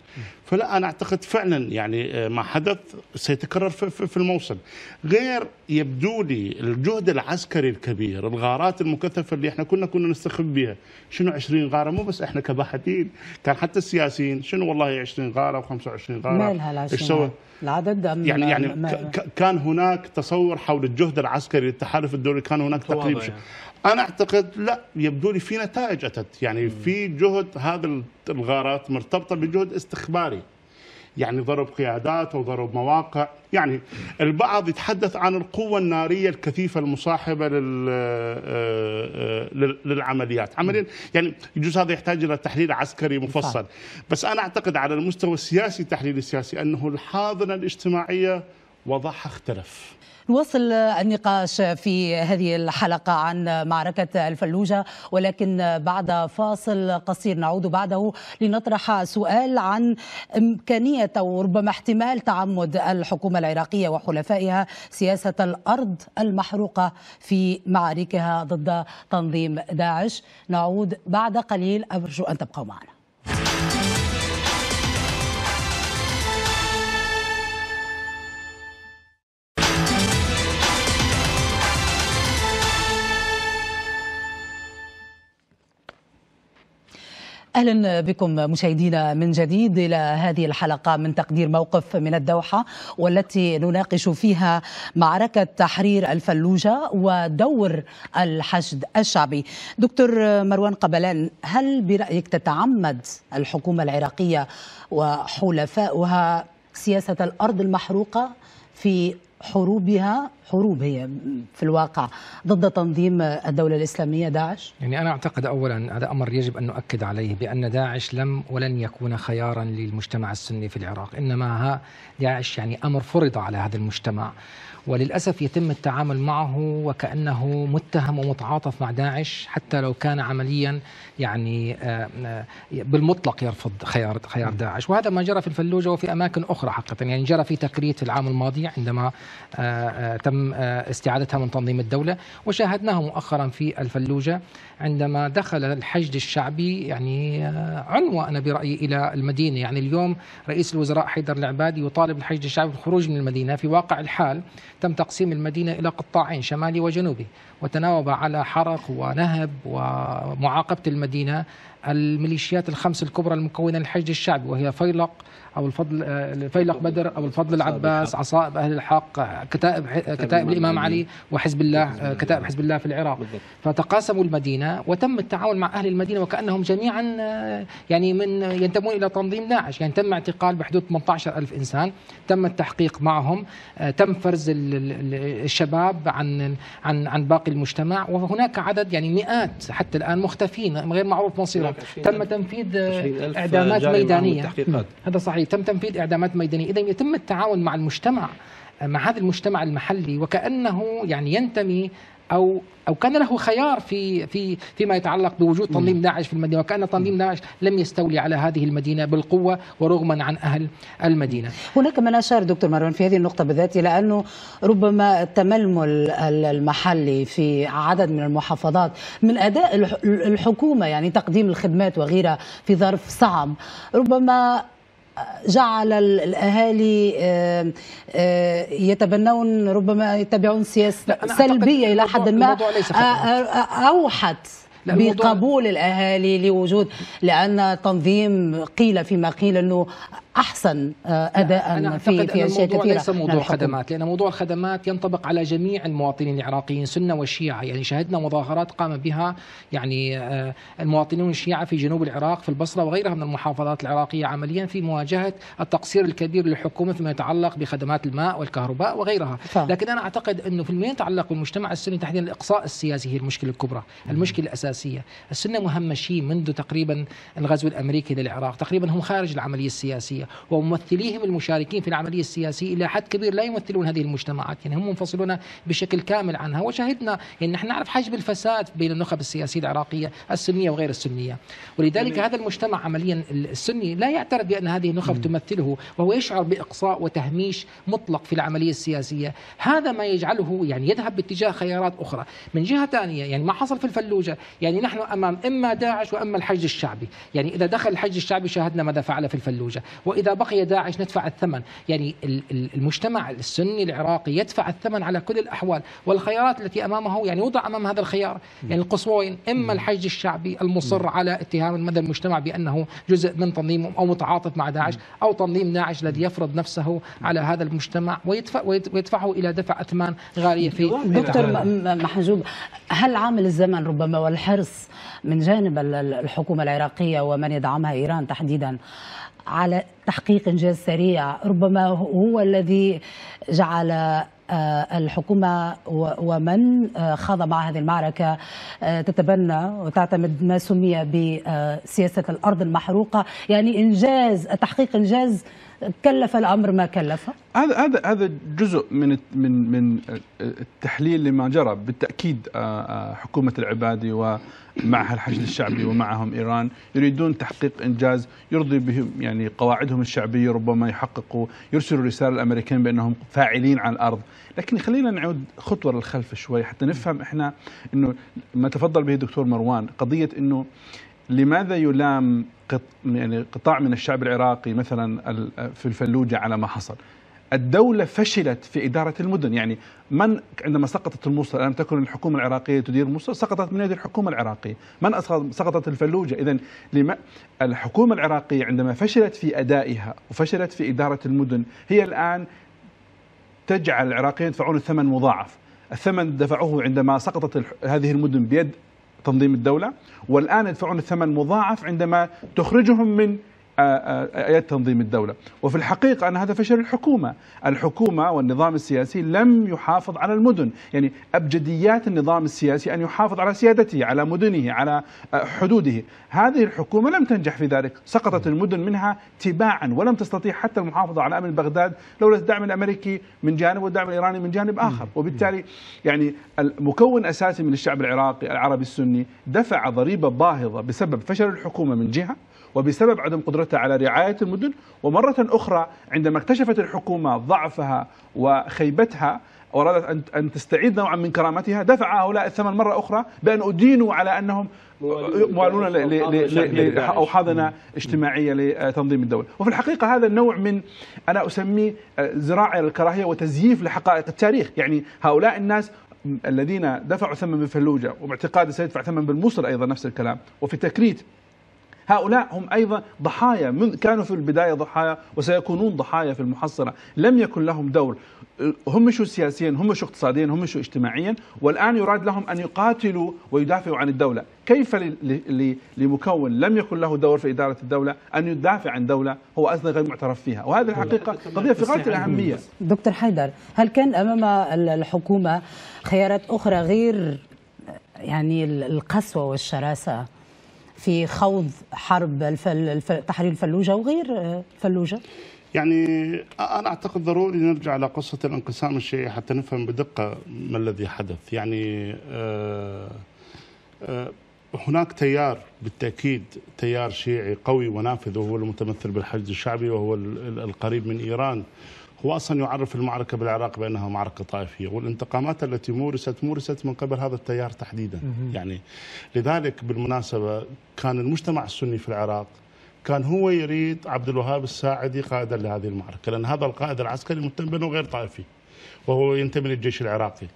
فلا أنا أعتقد فعلا يعني آه، ما حدث سيتكرر في الموصل غير يبدو لي الجهد العسكري الكبير الغارات المكثفة اللي احنا كنا كنا نستخف بها شنو 20 غارة مو بس احنا كباحثين كان حتى السياسيين شنو والله 20 غارة و25 غارة ايش سوى العدد يعني يعني كان هناك تصور حول الجهد العسكري للتحالف الدولي كان هناك تقريبا يعني. انا اعتقد لا يبدو لي في نتائج اتت يعني في جهد هذه الغارات مرتبطه بجهد استخباري يعني ضرب قيادات وضرب مواقع يعني البعض يتحدث عن القوة النارية الكثيفة المصاحبة آه، آه، للعمليات عمليا يعني يجوز هذا يحتاج إلى تحليل عسكري مفصل بس أنا أعتقد على المستوى السياسي التحليل السياسي أنه الحاضنة الاجتماعية وضعها اختلف نواصل النقاش في هذه الحلقة عن معركة الفلوجة ولكن بعد فاصل قصير نعود بعده لنطرح سؤال عن إمكانية أو ربما احتمال تعمد الحكومة العراقية وحلفائها سياسة الأرض المحروقة في معاركها ضد تنظيم داعش نعود بعد قليل أرجو أن تبقوا معنا اهلا بكم مشاهدينا من جديد الى هذه الحلقه من تقدير موقف من الدوحه والتي نناقش فيها معركه تحرير الفلوجه ودور الحشد الشعبي. دكتور مروان قبلان هل برايك تتعمد الحكومه العراقيه وحلفاؤها سياسه الارض المحروقه في حروبها حروب هي في الواقع ضد تنظيم الدولة الإسلامية داعش؟ يعني أنا أعتقد أولا هذا أمر يجب أن نؤكد عليه بأن داعش لم ولن يكون خيارا للمجتمع السني في العراق إنما داعش يعني أمر فرض على هذا المجتمع وللأسف يتم التعامل معه وكأنه متهم ومتعاطف مع داعش حتى لو كان عمليا يعني آه، آه، بالمطلق يرفض خيار خيار داعش وهذا ما جرى في الفلوجة وفي أماكن أخرى حقيقة يعني جرى في تكريت في العام الماضي عندما آه، تم استعادتها من تنظيم الدولة وشاهدناه مؤخرا في الفلوجة عندما دخل الحشد الشعبي يعني آه، عنوة أنا برأيي إلى المدينة يعني اليوم رئيس الوزراء حيدر العبادي يطالب الحشد الشعبي بالخروج من المدينة في واقع الحال تم تقسيم المدينة إلى قطاعين شمالي وجنوبي وتناوب على حرق ونهب ومعاقبة المدينة الميليشيات الخمس الكبرى المكونة للحشد الشعبي وهي فيلق أو الفضل آه، فيلق بدر أو الفضل العباس عصائب أهل الحق كتائب كتائب الإمام علي وحزب الله كتائب آه، حزب الله في العراق فتقاسموا المدينة وتم التعاون مع أهل المدينة وكأنهم جميعا آه، يعني من ينتمون إلى تنظيم داعش يعني تم اعتقال بحدود 18 ألف إنسان تم التحقيق معهم تم فرز الشباب عن عن عن باقي المجتمع وهناك عدد يعني مئات حتى الآن مختفين غير معروف مصيرهم تم تنفيذ اعدامات ميدانيه هذا صحيح تم تنفيذ اعدامات ميدانيه اذا يتم التعاون مع المجتمع مع هذا المجتمع المحلي وكانه يعني ينتمي او او كان له خيار في في فيما يتعلق بوجود تنظيم داعش في المدينه وكان تنظيم داعش لم يستولي على هذه المدينه بالقوه ورغما عن اهل المدينه. هناك من اشار دكتور مروان في هذه النقطه بالذات الى انه ربما التململ المحلي في عدد من المحافظات من اداء الحكومه يعني تقديم الخدمات وغيرها في ظرف صعب ربما جعل الاهالي آه، آه، يتبنون ربما يتبعون سياسه سلبيه الى حد ما آه، اوحت بقبول الاهالي لوجود لان تنظيم قيل فيما قيل انه احسن آه، اداء أنا في في اشياء كثيره ليس موضوع نعم، خدمات لان موضوع الخدمات ينطبق على جميع المواطنين العراقيين سنه وشيعه يعني شهدنا مظاهرات قام بها يعني آه، المواطنون الشيعه في جنوب العراق في البصره وغيرها من المحافظات العراقيه عمليا في مواجهه التقصير الكبير للحكومه فيما يتعلق بخدمات الماء والكهرباء وغيرها ف... لكن انا اعتقد انه فيما يتعلق بالمجتمع السني تحديدا الاقصاء السياسي هي المشكله الكبرى المشكله الاساسيه السياسية السنة مهمشين منذ تقريبا الغزو الأمريكي للعراق تقريبا هم خارج العملية السياسية وممثليهم المشاركين في العملية السياسية إلى حد كبير لا يمثلون هذه المجتمعات يعني هم منفصلون بشكل كامل عنها وشهدنا يعني نحن نعرف حجم الفساد بين النخب السياسية العراقية السنية وغير السنية ولذلك هذا المجتمع عمليا السني لا يعترف بأن هذه النخب م. تمثله وهو يشعر بإقصاء وتهميش مطلق في العملية السياسية هذا ما يجعله يعني يذهب باتجاه خيارات أخرى من جهة ثانية يعني ما حصل في الفلوجة يعني نحن أمام إما داعش وأما الحج الشعبي يعني إذا دخل الحج الشعبي شاهدنا ماذا فعل في الفلوجة وإذا بقي داعش ندفع الثمن يعني المجتمع السني العراقي يدفع الثمن على كل الأحوال والخيارات التي أمامه يعني وضع أمام هذا الخيار يعني القصوين إما الحج الشعبي المصر على اتهام مدى المجتمع بأنه جزء من تنظيم أو متعاطف مع داعش أو تنظيم داعش الذي يفرض نفسه على هذا المجتمع ويدفع ويدفعه إلى دفع أثمان غالية في دكتور محجوب هل عامل الزمن ربما والح الحرص من جانب الحكومة العراقية ومن يدعمها إيران تحديدا على تحقيق إنجاز سريع ربما هو الذي جعل آه، الحكومة ومن آه، خاض مع هذه المعركة آه، تتبنى وتعتمد ما سمي بسياسة الأرض المحروقة يعني إنجاز تحقيق إنجاز كلف الامر ما كلف هذا هذا هذا جزء من من من التحليل لما جرى بالتاكيد حكومه العبادي ومعها الحشد الشعبي ومعهم ايران يريدون تحقيق انجاز يرضي بهم يعني قواعدهم الشعبيه ربما يحققوا يرسلوا رساله الامريكان بانهم فاعلين على الارض لكن خلينا نعود خطوه للخلف شوي حتى نفهم احنا انه ما تفضل به الدكتور مروان قضيه انه لماذا يلام يعني قطاع من الشعب العراقي مثلا في الفلوجة على ما حصل الدولة فشلت في إدارة المدن يعني من عندما سقطت الموصل لم تكن الحكومة العراقية تدير الموصل سقطت من يد الحكومة العراقية من سقطت الفلوجة إذا لما الحكومة العراقية عندما فشلت في أدائها وفشلت في إدارة المدن هي الآن تجعل العراقيين يدفعون الثمن مضاعف الثمن دفعوه عندما سقطت هذه المدن بيد تنظيم الدولة والآن يدفعون الثمن مضاعف عندما تخرجهم من آه، آه، آيات تنظيم الدولة وفي الحقيقة أن هذا فشل الحكومة الحكومة والنظام السياسي لم يحافظ على المدن يعني أبجديات النظام السياسي أن يحافظ على سيادته على مدنه على آه، حدوده هذه الحكومة لم تنجح في ذلك سقطت المدن منها تباعا ولم تستطيع حتى المحافظة على أمن بغداد لولا الدعم الأمريكي من جانب والدعم الإيراني من جانب آخر وبالتالي يعني المكون أساسي من الشعب العراقي العربي السني دفع ضريبة باهظة بسبب فشل الحكومة من جهة وبسبب عدم قدرتها على رعاية المدن ومرة أخرى عندما اكتشفت الحكومة ضعفها وخيبتها وأرادت أن تستعيد نوعا من كرامتها دفع هؤلاء الثمن مرة أخرى بأن أدينوا على أنهم موالون أو حاضنة اجتماعية لتنظيم الدولة وفي الحقيقة هذا النوع من أنا أسميه آه، زراعة الكراهية وتزييف لحقائق التاريخ يعني هؤلاء الناس الذين دفعوا ثمن بفلوجة وباعتقاد سيدفع ثمن بالموصل أيضا نفس الكلام وفي تكريت هؤلاء هم أيضا ضحايا من كانوا في البداية ضحايا وسيكونون ضحايا في المحصلة لم يكن لهم دور هم شو سياسيا هم شو اقتصاديا هم شو اجتماعيا والآن يراد لهم أن يقاتلوا ويدافعوا عن الدولة كيف لمكون لم يكن له دور في إدارة الدولة أن يدافع عن دولة هو أصلا غير معترف فيها وهذه الحقيقة قضية في غاية الأهمية دكتور حيدر هل كان أمام الحكومة خيارات أخرى غير يعني القسوة والشراسة في خوض حرب الفل... تحرير الفلوجه وغير الفلوجه؟ يعني أنا أعتقد ضروري نرجع إلى قصة الانقسام الشيعي حتى نفهم بدقة ما الذي حدث يعني آه آه هناك تيار بالتأكيد تيار شيعي قوي ونافذ وهو المتمثل بالحشد الشعبي وهو القريب من إيران هو أصلا يعرف المعركة بالعراق بأنها معركة طائفية والانتقامات التي مورست مورست من قبل هذا التيار تحديدا يعني لذلك بالمناسبة كان المجتمع السني في العراق كان هو يريد عبد الوهاب الساعدي قائدا لهذه المعركة لأن هذا القائد العسكري مهتم بأنه غير طائفي وهو ينتمي للجيش العراقي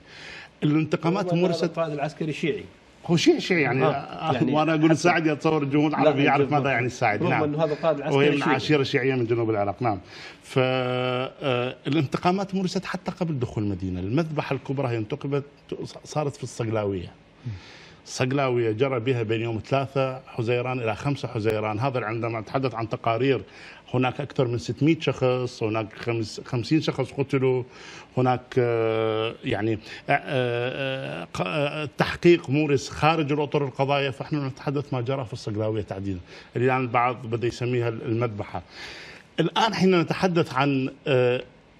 الانتقامات مورست القائد العسكري شيعي هو شيء شيء يعني, يعني وانا اقول الساعدي اتصور الجمهور العربي يعرف ماذا يعني الساعدي نعم انه هذا القائد العسكري وهي من عشيره الشيعيه من جنوب العراق نعم فالانتقامات آه، مورست حتى قبل دخول المدينه المذبحه الكبرى هي انتقبت صارت في الصقلاويه الصقلاويه جرى بها بين يوم ثلاثه حزيران الى خمسه حزيران هذا عندما اتحدث عن تقارير هناك أكثر من 600 شخص هناك 50 شخص قتلوا هناك آه، يعني آه، آه، تحقيق مورس خارج الأطر القضايا فنحن نتحدث ما جرى في الصقلاوية تحديدا الآن يعني البعض بدأ يسميها المذبحة الآن حين نتحدث عن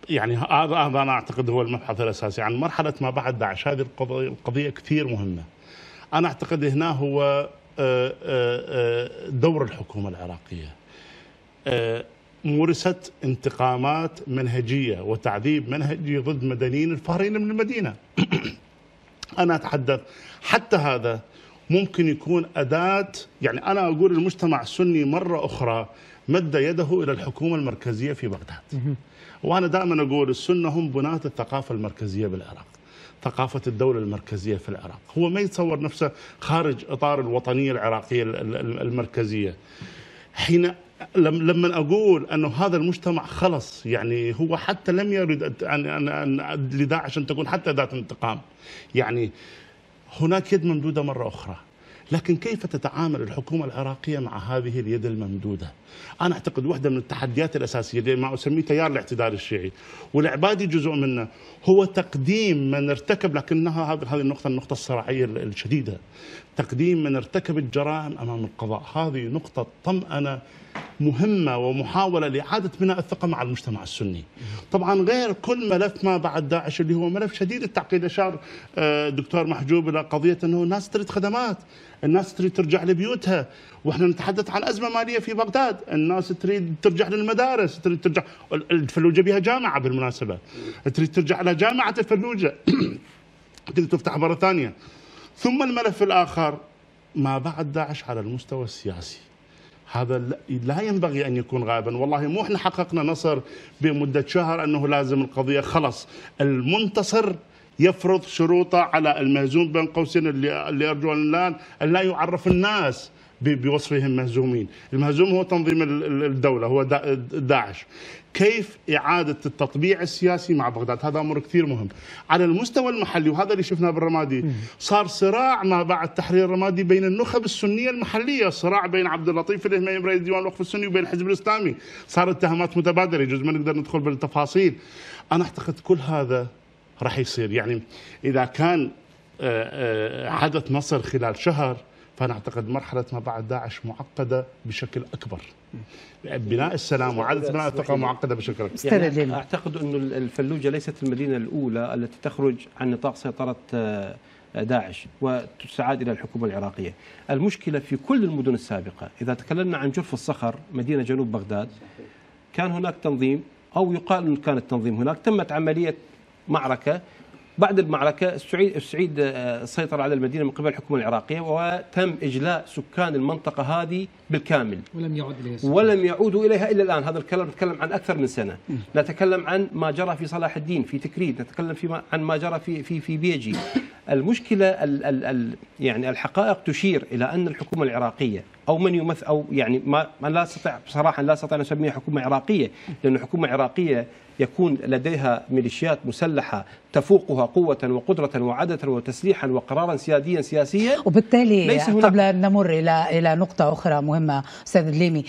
يعني هذا انا اعتقد هو المبحث الاساسي عن مرحله ما بعد داعش هذه القضيه كثير مهمه انا اعتقد هنا هو دور الحكومه العراقيه مورست انتقامات منهجية وتعذيب منهجي ضد مدنيين الفارين من المدينة أنا أتحدث حتى هذا ممكن يكون أداة يعني أنا أقول المجتمع السني مرة أخرى مد يده إلى الحكومة المركزية في بغداد وأنا دائما أقول السنة هم بناة الثقافة المركزية بالعراق ثقافة الدولة المركزية في العراق هو ما يتصور نفسه خارج إطار الوطنية العراقية المركزية حين لما اقول انه هذا المجتمع خلص يعني هو حتى لم يرد ان ان لداعش ان تكون حتى ذات انتقام يعني هناك يد ممدوده مره اخرى لكن كيف تتعامل الحكومة العراقية مع هذه اليد الممدودة أنا أعتقد واحدة من التحديات الأساسية اللي ما أسميه تيار الاعتدال الشيعي والعبادي جزء منه هو تقديم من ارتكب لكنها هذه النقطة النقطة الصراعية الشديدة تقديم من ارتكب الجرائم أمام القضاء هذه نقطة طمأنة مهمة ومحاولة لإعادة بناء الثقة مع المجتمع السني طبعا غير كل ملف ما بعد داعش اللي هو ملف شديد التعقيد أشار آه، دكتور محجوب إلى قضية أنه الناس تريد خدمات الناس تريد ترجع لبيوتها واحنا نتحدث عن ازمه ماليه في بغداد، الناس تريد ترجع للمدارس، تريد ترجع الفلوجه بها جامعه بالمناسبه، تريد ترجع الى جامعه الفلوجه تريد تفتح مره ثانيه. ثم الملف الاخر ما بعد داعش على المستوى السياسي. هذا لا ينبغي ان يكون غائبا والله مو احنا حققنا نصر بمده شهر انه لازم القضيه خلص المنتصر يفرض شروطه على المهزوم بين قوسين اللي ارجو ان لا يعرف الناس بوصفهم مهزومين المهزوم هو تنظيم الدولة هو داعش كيف إعادة التطبيع السياسي مع بغداد هذا أمر كثير مهم على المستوى المحلي وهذا اللي شفناه بالرمادي صار صراع ما بعد تحرير الرمادي بين النخب السنية المحلية صراع بين عبد اللطيف الهميم رئيس ديوان الوقف السني وبين الحزب الإسلامي صار اتهامات متبادلة يجوز ما نقدر ندخل بالتفاصيل أنا أعتقد كل هذا راح يصير يعني إذا كان آه، آه، حدث نصر خلال شهر فأنا أعتقد مرحلة ما بعد داعش معقدة بشكل أكبر بناء السلام وعادة بناء الثقة معقدة بشكل أكبر يعني أعتقد انه الفلوجة ليست المدينة الأولى التي تخرج عن نطاق سيطرة آه، داعش وتستعاد إلى الحكومة العراقية المشكلة في كل المدن السابقة إذا تكلمنا عن جرف الصخر مدينة جنوب بغداد كان هناك تنظيم أو يقال أنه كان التنظيم هناك تمت عملية معركة بعد المعركة السعيد, السعيد آه، سيطر على المدينة من قبل الحكومة العراقية وتم إجلاء سكان المنطقة هذه بالكامل ولم يعود إليها ولم يعودوا إليها إلى الآن هذا الكلام نتكلم عن أكثر من سنة نتكلم عن ما جرى في صلاح الدين في تكريد نتكلم في ما عن ما جرى في في في بيجي المشكلة ال ال الـ يعني الحقائق تشير إلى أن الحكومة العراقية أو من يمثل أو يعني ما, ما لا أستطيع بصراحة لا أستطيع أن أسميها حكومة عراقية لأن حكومة عراقية يكون لديها ميليشيات مسلحة تفوقها قوة وقدرة وعادة وتسليحا وقرارا سياديا سياسيا وبالتالي ليس هناك قبل أن نمر إلى إلى نقطة أخرى مهمة أستاذ الليمي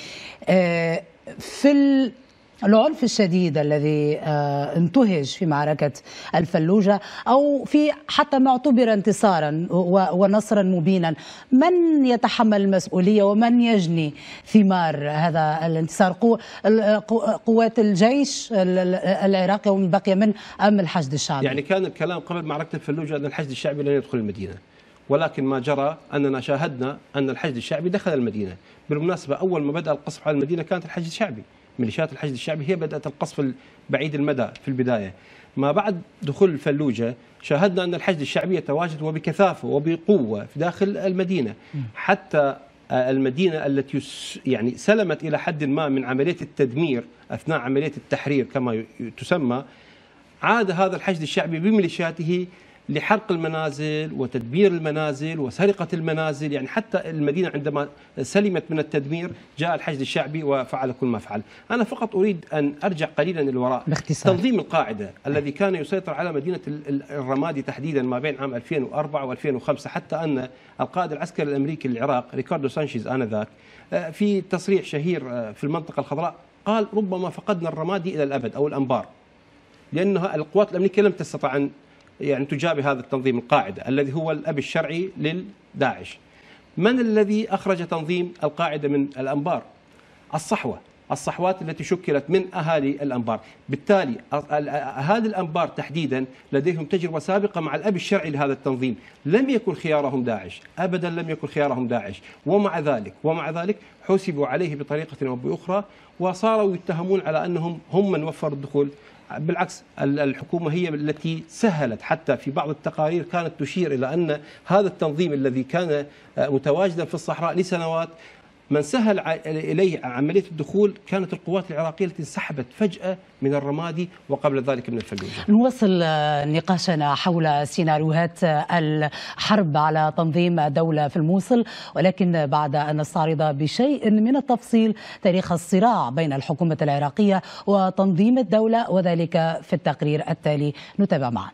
آه، في العنف الشديد الذي آه، انتهج في معركة الفلوجة أو في حتى ما اعتبر انتصارا ونصرا مبينا من يتحمل المسؤولية ومن يجني ثمار هذا الانتصار قوات الجيش العراقي ومن بقي من أم الحشد الشعبي يعني كان الكلام قبل معركة الفلوجة أن الحشد الشعبي لن يدخل المدينة ولكن ما جرى أننا شاهدنا أن الحشد الشعبي دخل المدينة بالمناسبة أول ما بدأ القصف على المدينة كانت الحشد الشعبي ميليشيات الحشد الشعبي هي بدأت القصف بعيد المدى في البداية ما بعد دخول الفلوجه شاهدنا أن الحشد الشعبي يتواجد وبكثافة وبقوة في داخل المدينة حتى آه، المدينة التي يعني سلمت إلى حد ما من عملية التدمير أثناء عملية التحرير كما تسمى عاد هذا الحشد الشعبي بميليشياته لحرق المنازل وتدمير المنازل وسرقة المنازل يعني حتى المدينة عندما سلمت من التدمير جاء الحشد الشعبي وفعل كل ما فعل أنا فقط أريد أن أرجع قليلا للوراء باختصار. تنظيم القاعدة الذي كان يسيطر على مدينة الرمادي تحديدا ما بين عام 2004 و2005 حتى أن القائد العسكري الأمريكي للعراق ريكاردو سانشيز آنذاك آه، في تصريح شهير آه، في المنطقة الخضراء قال ربما فقدنا الرمادي إلى الأبد أو الأنبار لأنها القوات الأمريكية لم تستطع أن يعني تجابه هذا التنظيم القاعدة الذي هو الأب الشرعي للداعش من الذي أخرج تنظيم القاعدة من الأنبار الصحوة الصحوات التي شكلت من أهالي الأنبار بالتالي أهالي الأنبار تحديدا لديهم تجربة سابقة مع الأب الشرعي لهذا التنظيم لم يكن خيارهم داعش أبدا لم يكن خيارهم داعش ومع ذلك ومع ذلك حسبوا عليه بطريقة أو بأخرى وصاروا يتهمون على أنهم هم من وفر الدخول بالعكس الحكومة هي التي سهلت حتى في بعض التقارير كانت تشير إلى أن هذا التنظيم الذي كان آه، متواجدا في الصحراء لسنوات من سهل إليه عملية الدخول كانت القوات العراقية التي انسحبت فجأة من الرمادي وقبل ذلك من الفلوجة نواصل نقاشنا حول سيناريوهات الحرب على تنظيم دولة في الموصل ولكن بعد أن نستعرض بشيء من التفصيل تاريخ الصراع بين الحكومة العراقية وتنظيم الدولة وذلك في التقرير التالي نتابع معا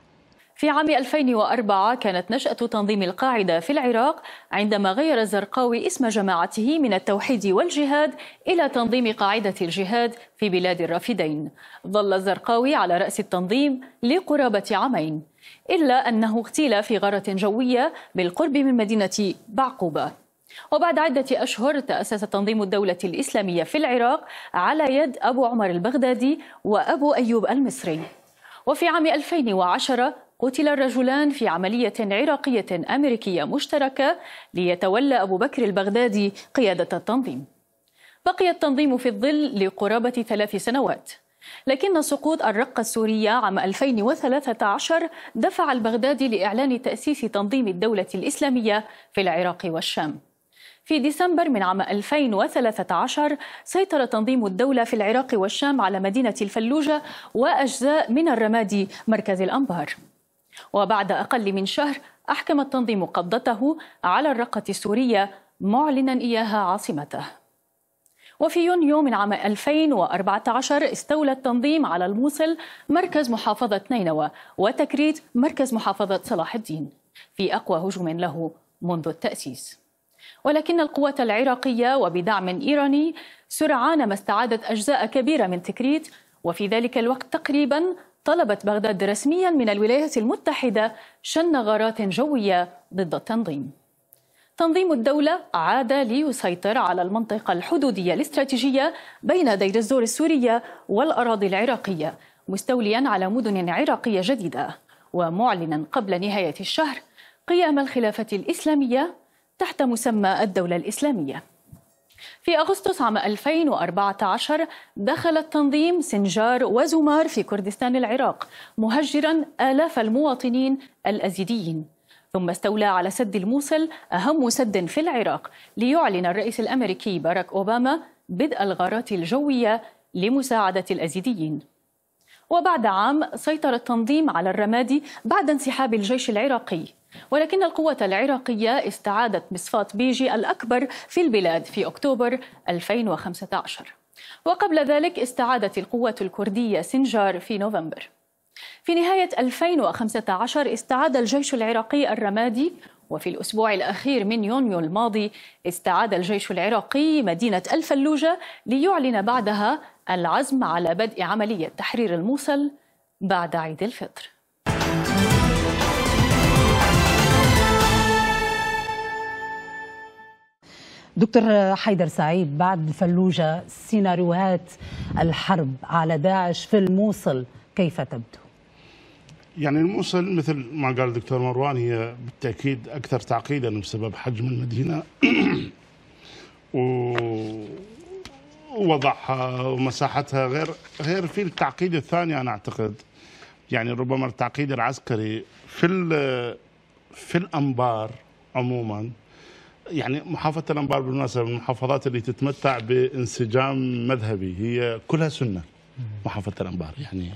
في عام 2004 كانت نشأة تنظيم القاعدة في العراق عندما غير الزرقاوي اسم جماعته من التوحيد والجهاد إلى تنظيم قاعدة الجهاد في بلاد الرافدين. ظل الزرقاوي على رأس التنظيم لقرابة عامين، إلا أنه اغتيل في غارة جوية بالقرب من مدينة بعقوبة. وبعد عدة أشهر تأسس تنظيم الدولة الإسلامية في العراق على يد أبو عمر البغدادي وأبو أيوب المصري. وفي عام 2010 قتل الرجلان في عملية عراقية أمريكية مشتركة ليتولى أبو بكر البغدادي قيادة التنظيم. بقي التنظيم في الظل لقرابة ثلاث سنوات. لكن سقوط الرقة السورية عام 2013 دفع البغدادي لإعلان تأسيس تنظيم الدولة الإسلامية في العراق والشام. في ديسمبر من عام 2013 سيطر تنظيم الدولة في العراق والشام على مدينة الفلوجة وأجزاء من الرمادي مركز الأنبار وبعد أقل من شهر أحكم التنظيم قبضته على الرقة السورية معلنا إياها عاصمته وفي يونيو من عام 2014 استولى التنظيم على الموصل مركز محافظة نينوى وتكريت مركز محافظة صلاح الدين في أقوى هجوم له منذ التأسيس ولكن القوات العراقية وبدعم إيراني سرعان ما استعادت أجزاء كبيرة من تكريت وفي ذلك الوقت تقريبا طلبت بغداد رسميا من الولايات المتحدة شن غارات جوية ضد التنظيم تنظيم الدولة عاد ليسيطر على المنطقة الحدودية الاستراتيجية بين دير الزور السورية والأراضي العراقية مستوليا على مدن عراقية جديدة ومعلنا قبل نهاية الشهر قيام الخلافة الإسلامية تحت مسمى الدولة الإسلامية في أغسطس عام 2014 دخل التنظيم سنجار وزمار في كردستان العراق مهجرا آلاف المواطنين الأزيديين ثم استولى على سد الموصل أهم سد في العراق ليعلن الرئيس الأمريكي باراك أوباما بدء الغارات الجوية لمساعدة الأزيديين وبعد عام سيطر التنظيم على الرمادي بعد انسحاب الجيش العراقي ولكن القوة العراقية استعادت مصفات بيجي الأكبر في البلاد في أكتوبر 2015 وقبل ذلك استعادت القوة الكردية سنجار في نوفمبر في نهاية 2015 استعاد الجيش العراقي الرمادي وفي الأسبوع الأخير من يونيو الماضي استعاد الجيش العراقي مدينة الفلوجة ليعلن بعدها العزم على بدء عملية تحرير الموصل بعد عيد الفطر. دكتور حيدر سعيد بعد فلوجة سيناريوهات الحرب على داعش في الموصل كيف تبدو؟ يعني الموصل مثل ما قال الدكتور مروان هي بالتأكيد أكثر تعقيدا بسبب حجم المدينة ووضعها ومساحتها غير غير في التعقيد الثاني أنا أعتقد يعني ربما التعقيد العسكري في في الأنبار عموما يعني محافظة الأنبار بالمناسبة من المحافظات اللي تتمتع بانسجام مذهبي هي كلها سنة محافظة الأنبار يعني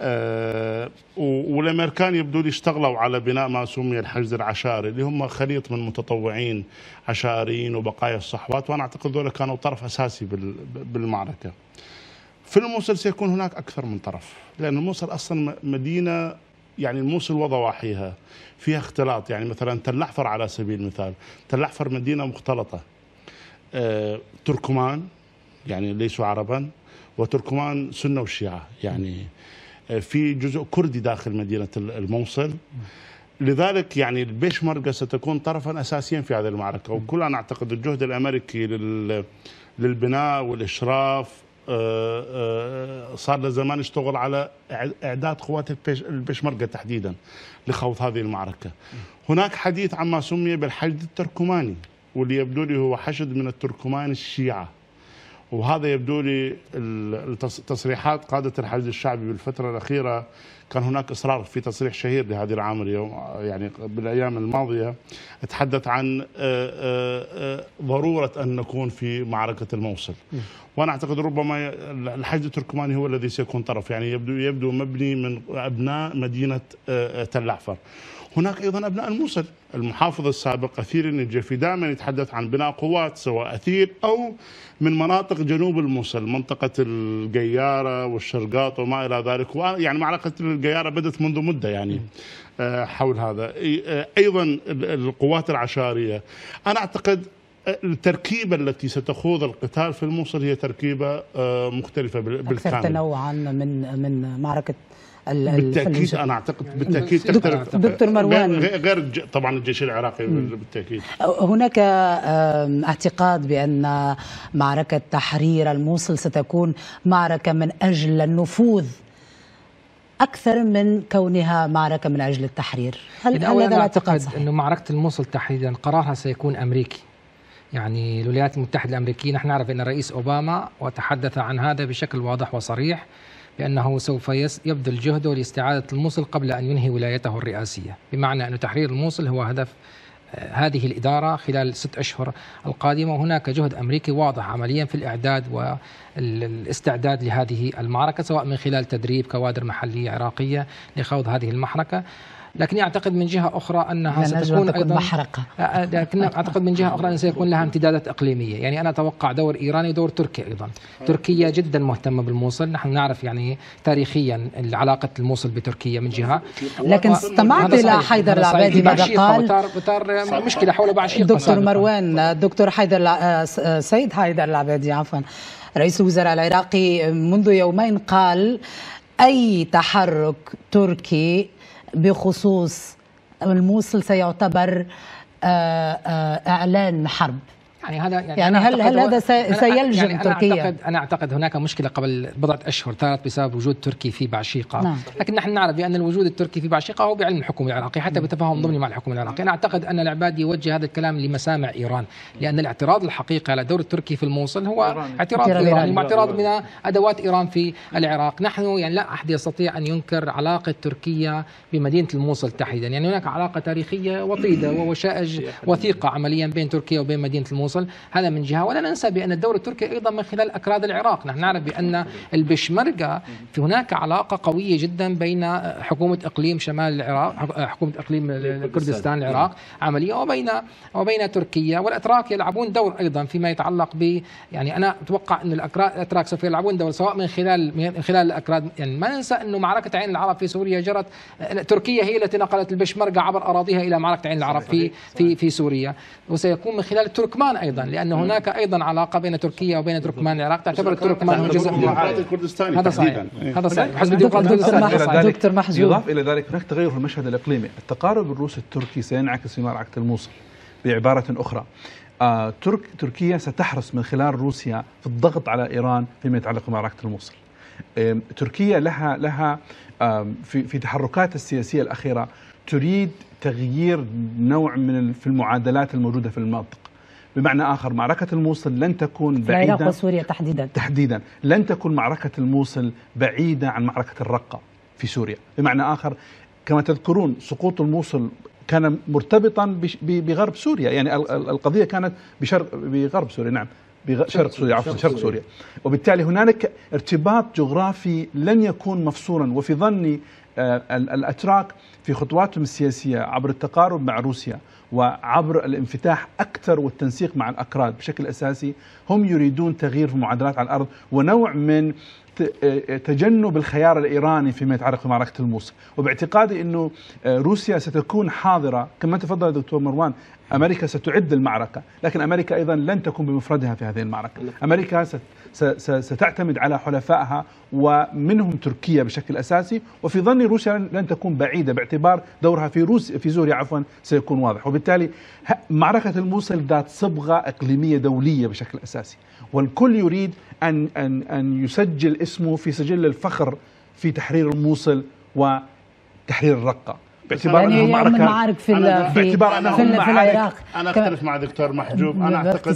أه والامريكان يبدو لي اشتغلوا على بناء ما سمي الحجز العشائري اللي هم خليط من متطوعين عشائريين وبقايا الصحوات وانا اعتقد ذولا كانوا طرف اساسي بالمعركه. في الموصل سيكون هناك اكثر من طرف لان الموصل اصلا مدينه يعني الموصل وضواحيها فيها اختلاط يعني مثلا تل احفر على سبيل المثال تل احفر مدينه مختلطه أه تركمان يعني ليسوا عربا وتركمان سنه وشيعه يعني آه، في جزء كردي داخل مدينه الموصل لذلك يعني البيشمركه ستكون طرفا اساسيا في هذه المعركه وكل انا اعتقد الجهد الامريكي لل للبناء والاشراف آه، آه، صار له زمان يشتغل على اعداد قوات البشمركه تحديدا لخوض هذه المعركه. هناك حديث عما سمي بالحشد التركماني واللي يبدو لي هو حشد من التركمان الشيعه. وهذا يبدو لي تصريحات قاده الحشد الشعبي بالفتره الاخيره كان هناك إصرار في تصريح شهير لهذه العملية يعني بالأيام الماضية تحدث عن آه، آه، آه، ضرورة أن نكون في معركة الموصل وأنا أعتقد ربما الحشد التركماني هو الذي سيكون طرف يعني يبدو يبدو مبني من أبناء مدينة تل العفر هناك ايضا ابناء الموصل المحافظ السابق اثير النجفي دائما يتحدث عن بناء قوات سواء اثير او من مناطق جنوب الموصل منطقه القياره والشرقاط وما الى ذلك يعني معركه القياره بدات منذ مده يعني آه، حول هذا آه، ايضا القوات العشائريه انا اعتقد آه، التركيبة التي ستخوض القتال في الموصل هي تركيبة مختلفة بالكامل أكثر تنوعا من من معركة بالتاكيد انا اعتقد بالتاكيد تختلف دكتور مروان غير طبعا الجيش العراقي بالتاكيد هناك اعتقاد بان معركه تحرير الموصل ستكون معركه من اجل النفوذ اكثر من كونها معركه من اجل التحرير هل, هل هذا اعتقد صحيح؟ انه معركه الموصل تحديدا قرارها سيكون امريكي يعني الولايات المتحده الامريكيه نحن نعرف ان الرئيس اوباما وتحدث عن هذا بشكل واضح وصريح بأنه سوف يبذل جهده لاستعادة الموصل قبل أن ينهي ولايته الرئاسية بمعنى أن تحرير الموصل هو هدف آه، هذه الإدارة خلال ست أشهر القادمة وهناك جهد أمريكي واضح عمليا في الإعداد والاستعداد لهذه المعركة سواء من خلال تدريب كوادر محلية عراقية لخوض هذه المعركة لكن أعتقد من جهة أخرى أنها ستكون أيضا محرقة آه، آه، لكن أعتقد من جهة أخرى أن سيكون لها امتدادات إقليمية يعني أنا أتوقع دور إيراني ودور تركيا أيضا تركيا جدا مهتمة بالموصل نحن نعرف يعني تاريخيا علاقة الموصل بتركيا من جهة لكن استمعت إلى حيدر العبادي ماذا قال وتار مشكلة حول بعشيق دكتور مروان دكتور حيدر آه، سيد حيدر العبادي عفوا رئيس الوزراء العراقي منذ يومين قال أي تحرك تركي بخصوص الموصل سيعتبر آه، آه، اعلان حرب يعني هذا يعني, يعني هل هل هذا سيلجم يعني تركيا؟ أنا أعتقد يعني أنا أعتقد هناك مشكلة قبل بضعة أشهر ثارت بسبب وجود تركي في بعشيقة نعم. لكن نحن نعرف بأن الوجود التركي في بعشيقة هو بعلم الحكومه العراقي حتى نعم. بتفاهم ضمني مع الحكومه العراقي أنا أعتقد أن العبادي يوجه هذا الكلام لمسامع إيران لأن الاعتراض الحقيقي على دور التركي في الموصل هو اعتراض إيراني واعتراض من أدوات إيران في العراق نحن يعني لا أحد يستطيع أن ينكر علاقة تركيا بمدينة الموصل تحديدا يعني هناك علاقة تاريخية وطيدة ووشائج وثيقة عمليا بين تركيا وبين مدينة الموصل الفصل هذا من جهة ولا ننسى بأن الدولة التركية أيضا من خلال أكراد العراق نحن نعرف بأن البشمركة هناك علاقة قوية جدا بين حكومة إقليم شمال العراق حكومة إقليم كردستان العراق عملية وبين وبين تركيا والأتراك يلعبون دور أيضا فيما يتعلق ب يعني أنا أتوقع أن الأتراك سوف يلعبون دور سواء من خلال من خلال الأكراد يعني ما ننسى أنه معركة عين العرب في سوريا جرت تركيا هي التي نقلت البشمركة عبر أراضيها إلى معركة عين العرب في في في سوريا وسيكون من خلال التركمان ايضا لان هناك ايضا علاقه بين تركيا وبين تركمان العراق تعتبر تركمان جزء من الكردستاني هذا صحيح هذا صحيح حزب الديمقراطيه الكردستاني دكتور محزوب يضاف الى ذلك هناك تغير في المشهد الاقليمي التقارب الروسي التركي سينعكس في معركه الموصل بعباره اخرى آه، ترك تركيا ستحرص من خلال روسيا في الضغط على ايران فيما يتعلق بمعركه الموصل تركيا لها لها في في تحركات السياسيه الاخيره تريد تغيير نوع من في المعادلات الموجوده في المنطقه بمعنى آخر معركة الموصل لن تكون بعيدة العراق وسوريا تحديدا تحديدا لن تكون معركة الموصل بعيدة عن معركة الرقة في سوريا بمعنى آخر كما تذكرون سقوط الموصل كان مرتبطا بغرب سوريا يعني القضية كانت بشرق بغرب سوريا نعم بشرق سوريا عفوا شرق سوريا وبالتالي هنالك ارتباط جغرافي لن يكون مفصولا وفي ظني آه، الاتراك في خطواتهم السياسيه عبر التقارب مع روسيا وعبر الانفتاح أكثر والتنسيق مع الأكراد بشكل أساسي هم يريدون تغيير في المعادلات على الأرض ونوع من آه، تجنب الخيار الإيراني فيما يتعلق بمعركة الموصل وباعتقادي أنه آه، روسيا ستكون حاضرة كما تفضل الدكتور مروان أمريكا ستعد المعركة لكن أمريكا أيضا لن تكون بمفردها في هذه المعركة نعم. أمريكا ستعتمد على حلفائها ومنهم تركيا بشكل أساسي وفي ظني روسيا لن تكون بعيدة باعتبار دورها في روسيا في سوريا عفوا سيكون واضح وبالتالي معركة الموصل ذات صبغة إقليمية دولية بشكل أساسي والكل يريد أن, أن, أن يسجل اسمه في سجل الفخر في تحرير الموصل وتحرير الرقة باعتبار يعني انها يعني معركه المعارك في في باعتبار انها في, في العراق انا اختلف مع دكتور محجوب انا اعتقد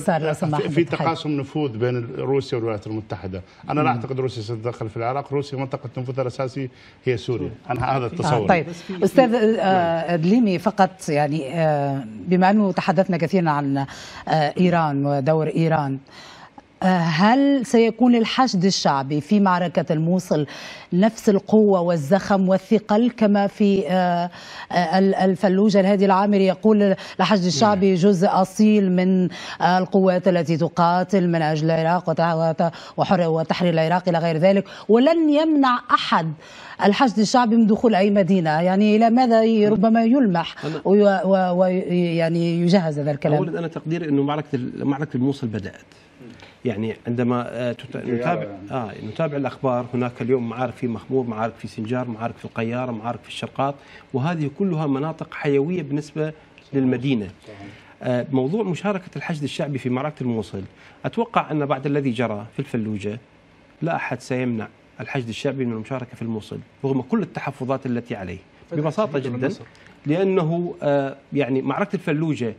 في تقاسم نفوذ بين روسيا والولايات المتحده انا لا اعتقد روسيا ستتدخل في العراق روسيا منطقه نفوذها الاساسي هي سوريا انا هذا آه، التصور طيب استاذ ادليمي آه، نعم. فقط يعني آه، بما انه تحدثنا كثيرا عن ايران ودور ايران هل سيكون الحشد الشعبي في معركة الموصل نفس القوة والزخم والثقل كما في آه، آه، الفلوجة الهادي العامري يقول الحشد الشعبي نعم. جزء أصيل من آه، القوات التي تقاتل من أجل العراق وتحرير العراق إلى غير ذلك ولن يمنع أحد الحشد الشعبي من دخول أي مدينة يعني إلى ماذا ربما يلمح ويعني يجهز هذا الكلام أولا أنا تقديري أنه معركة الموصل بدأت يعني عندما آه، نتابع آه نتابع الاخبار هناك اليوم معارك في مخمور، معارك في سنجار، معارك في القياره، معارك في الشرقاط، وهذه كلها مناطق حيويه بالنسبه للمدينه. آه، موضوع مشاركه الحشد الشعبي في معركه الموصل، اتوقع ان بعد الذي جرى في الفلوجه لا احد سيمنع الحشد الشعبي من المشاركه في الموصل، رغم كل التحفظات التي عليه. ببساطه جدا لانه آه، يعني معركه الفلوجه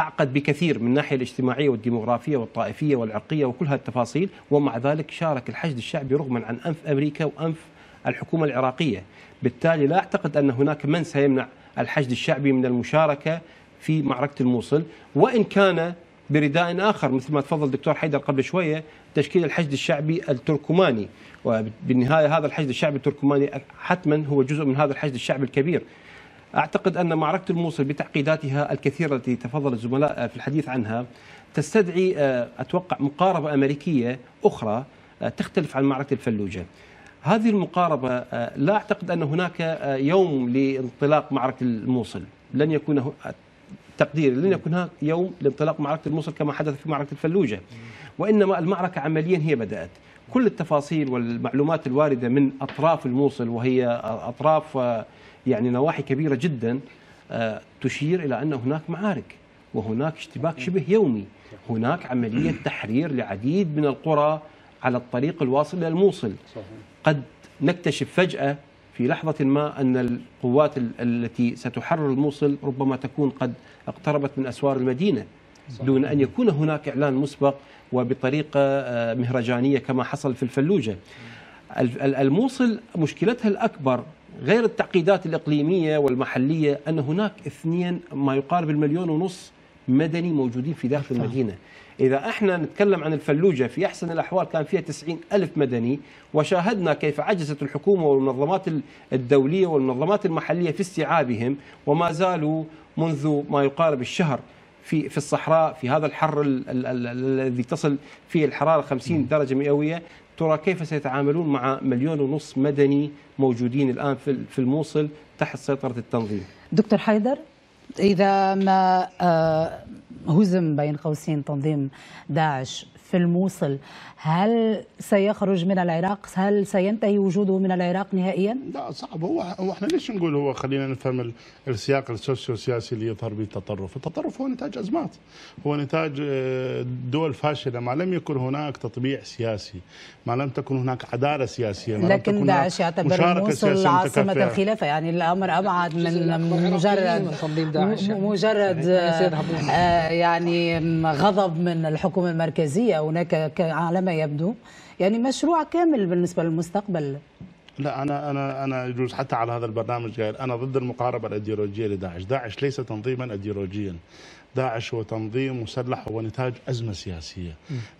أعقد بكثير من الناحية الاجتماعية والديمغرافية والطائفية والعرقية وكل هالتفاصيل ومع ذلك شارك الحشد الشعبي رغما عن أنف أمريكا وأنف الحكومة العراقية بالتالي لا أعتقد أن هناك من سيمنع الحشد الشعبي من المشاركة في معركة الموصل وإن كان برداء آخر مثل ما تفضل الدكتور حيدر قبل شوية تشكيل الحشد الشعبي التركماني وبالنهاية هذا الحشد الشعبي التركماني حتما هو جزء من هذا الحشد الشعبي الكبير أعتقد أن معركة الموصل بتعقيداتها الكثيرة التي تفضل الزملاء في الحديث عنها تستدعي آه، أتوقع مقاربة أمريكية أخرى آه، تختلف عن معركة الفلوجة هذه المقاربة آه، لا أعتقد أن هناك يوم لانطلاق معركة الموصل لن يكون تقديري لن يكون هناك يوم لانطلاق معركة الموصل كما حدث في معركة الفلوجة وإنما المعركة عمليا هي بدأت كل التفاصيل والمعلومات الواردة من أطراف الموصل وهي أطراف يعني نواحي كبيرة جدا آه، تشير إلى أن هناك معارك وهناك اشتباك شبه يومي هناك عملية تحرير لعديد من القرى على الطريق الواصل إلى الموصل قد نكتشف فجأة في لحظة ما أن القوات التي ستحرر الموصل ربما تكون قد اقتربت من أسوار المدينة دون أن يكون هناك إعلان مسبق وبطريقة آه، مهرجانية كما حصل في الفلوجة الموصل مشكلتها الأكبر غير التعقيدات الإقليمية والمحلية أن هناك اثنين ما يقارب المليون ونص مدني موجودين في داخل المدينة إذا احنا نتكلم عن الفلوجة في أحسن الأحوال كان فيها 90 ألف مدني وشاهدنا كيف عجزت الحكومة والمنظمات الدولية والمنظمات المحلية في استيعابهم وما زالوا منذ ما يقارب الشهر في في الصحراء في هذا الحر الذي تصل فيه الحراره 50 درجه مئويه ترى كيف سيتعاملون مع مليون ونص مدني موجودين الان في الموصل تحت سيطره التنظيم دكتور حيدر اذا ما آه، هزم بين قوسين تنظيم داعش في الموصل هل سيخرج من العراق هل سينتهي وجوده من العراق نهائيا لا صعب هو هو احنا ليش نقول هو خلينا نفهم السياق السوسيو سياسي اللي يظهر به التطرف التطرف هو نتاج ازمات هو نتاج آه، دول فاشله ما لم يكن هناك تطبيع سياسي ما لم تكن هناك عداله سياسيه ما لكن لم تكن داعش يعتبر الموصل عاصمه الخلافه يعني الامر ابعد من مجرد مجرد يعني, آه، يعني, آه، يعني غضب من الحكومه المركزيه هناك على ما يبدو يعني مشروع كامل بالنسبه للمستقبل لا انا انا انا يجوز حتى على هذا البرنامج قال انا ضد المقاربه الايديولوجيه لداعش، داعش ليس تنظيما ايديولوجيا. داعش هو تنظيم مسلح هو نتاج ازمه سياسيه.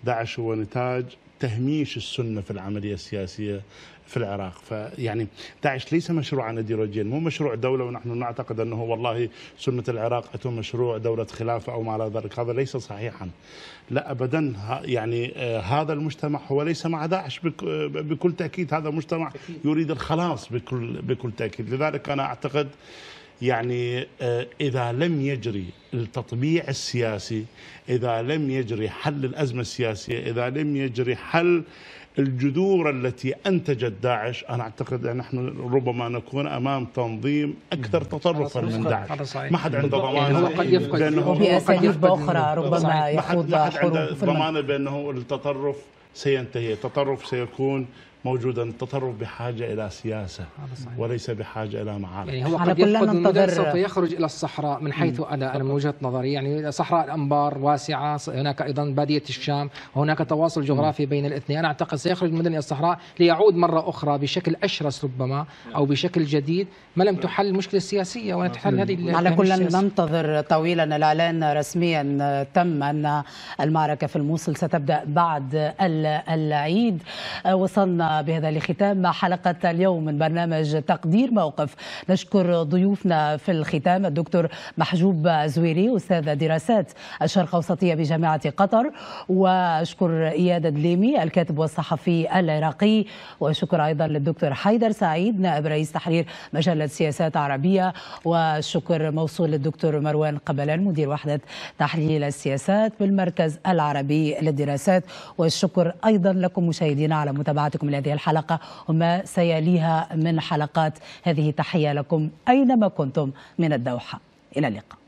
داعش هو نتاج تهميش السنه في العمليه السياسيه في العراق فيعني داعش ليس مشروعا ايديولوجيا مو مشروع دوله ونحن نعتقد انه والله سنه العراق اتو مشروع دوله خلافه او ما الى ذلك هذا ليس صحيحا لا ابدا يعني آه، هذا المجتمع هو ليس مع داعش آه، بكل تاكيد هذا مجتمع يريد الخلاص بكل بكل تاكيد لذلك انا اعتقد يعني آه, إذا لم يجري التطبيع السياسي إذا لم يجري حل الأزمة السياسية إذا لم يجري حل الجذور التي أنتجت داعش أنا أعتقد أن نحن ربما نكون أمام تنظيم أكثر تطرفا من داعش ما حد عنده ضمان بأنه قد يفقد بأساليب أخرى ربما يخوض ما حد عنده ضمان بأنه التطرف سينتهي التطرف سيكون موجودا التطرف بحاجة إلى سياسة صحيح. وليس بحاجة إلى معارك يعني هو قد يفقد المدن سوف يخرج إلى الصحراء من حيث نعم. أنا أنا من وجهة نظري يعني صحراء الأنبار واسعة هناك أيضا بادية الشام هناك تواصل جغرافي نعم. بين الاثنين أنا أعتقد سيخرج المدن إلى الصحراء ليعود مرة أخرى بشكل أشرس ربما نعم. أو بشكل جديد ما لم تحل المشكلة السياسية ولا تحل هذه على يعني كل ننتظر طويلا الإعلان رسميا تم أن المعركة في الموصل ستبدأ بعد العيد وصلنا بهذا لختام حلقة اليوم من برنامج تقدير موقف نشكر ضيوفنا في الختام الدكتور محجوب زويري أستاذ دراسات الشرق أوسطية بجامعة قطر وأشكر إياد دليمي الكاتب والصحفي العراقي وشكر أيضا للدكتور حيدر سعيد نائب رئيس تحرير مجلة سياسات عربية وشكر موصول للدكتور مروان قبلان مدير وحدة تحليل السياسات بالمركز العربي للدراسات والشكر أيضا لكم مشاهدينا على متابعتكم هذه الحلقة وما سيليها من حلقات هذه تحية لكم أينما كنتم من الدوحة إلى اللقاء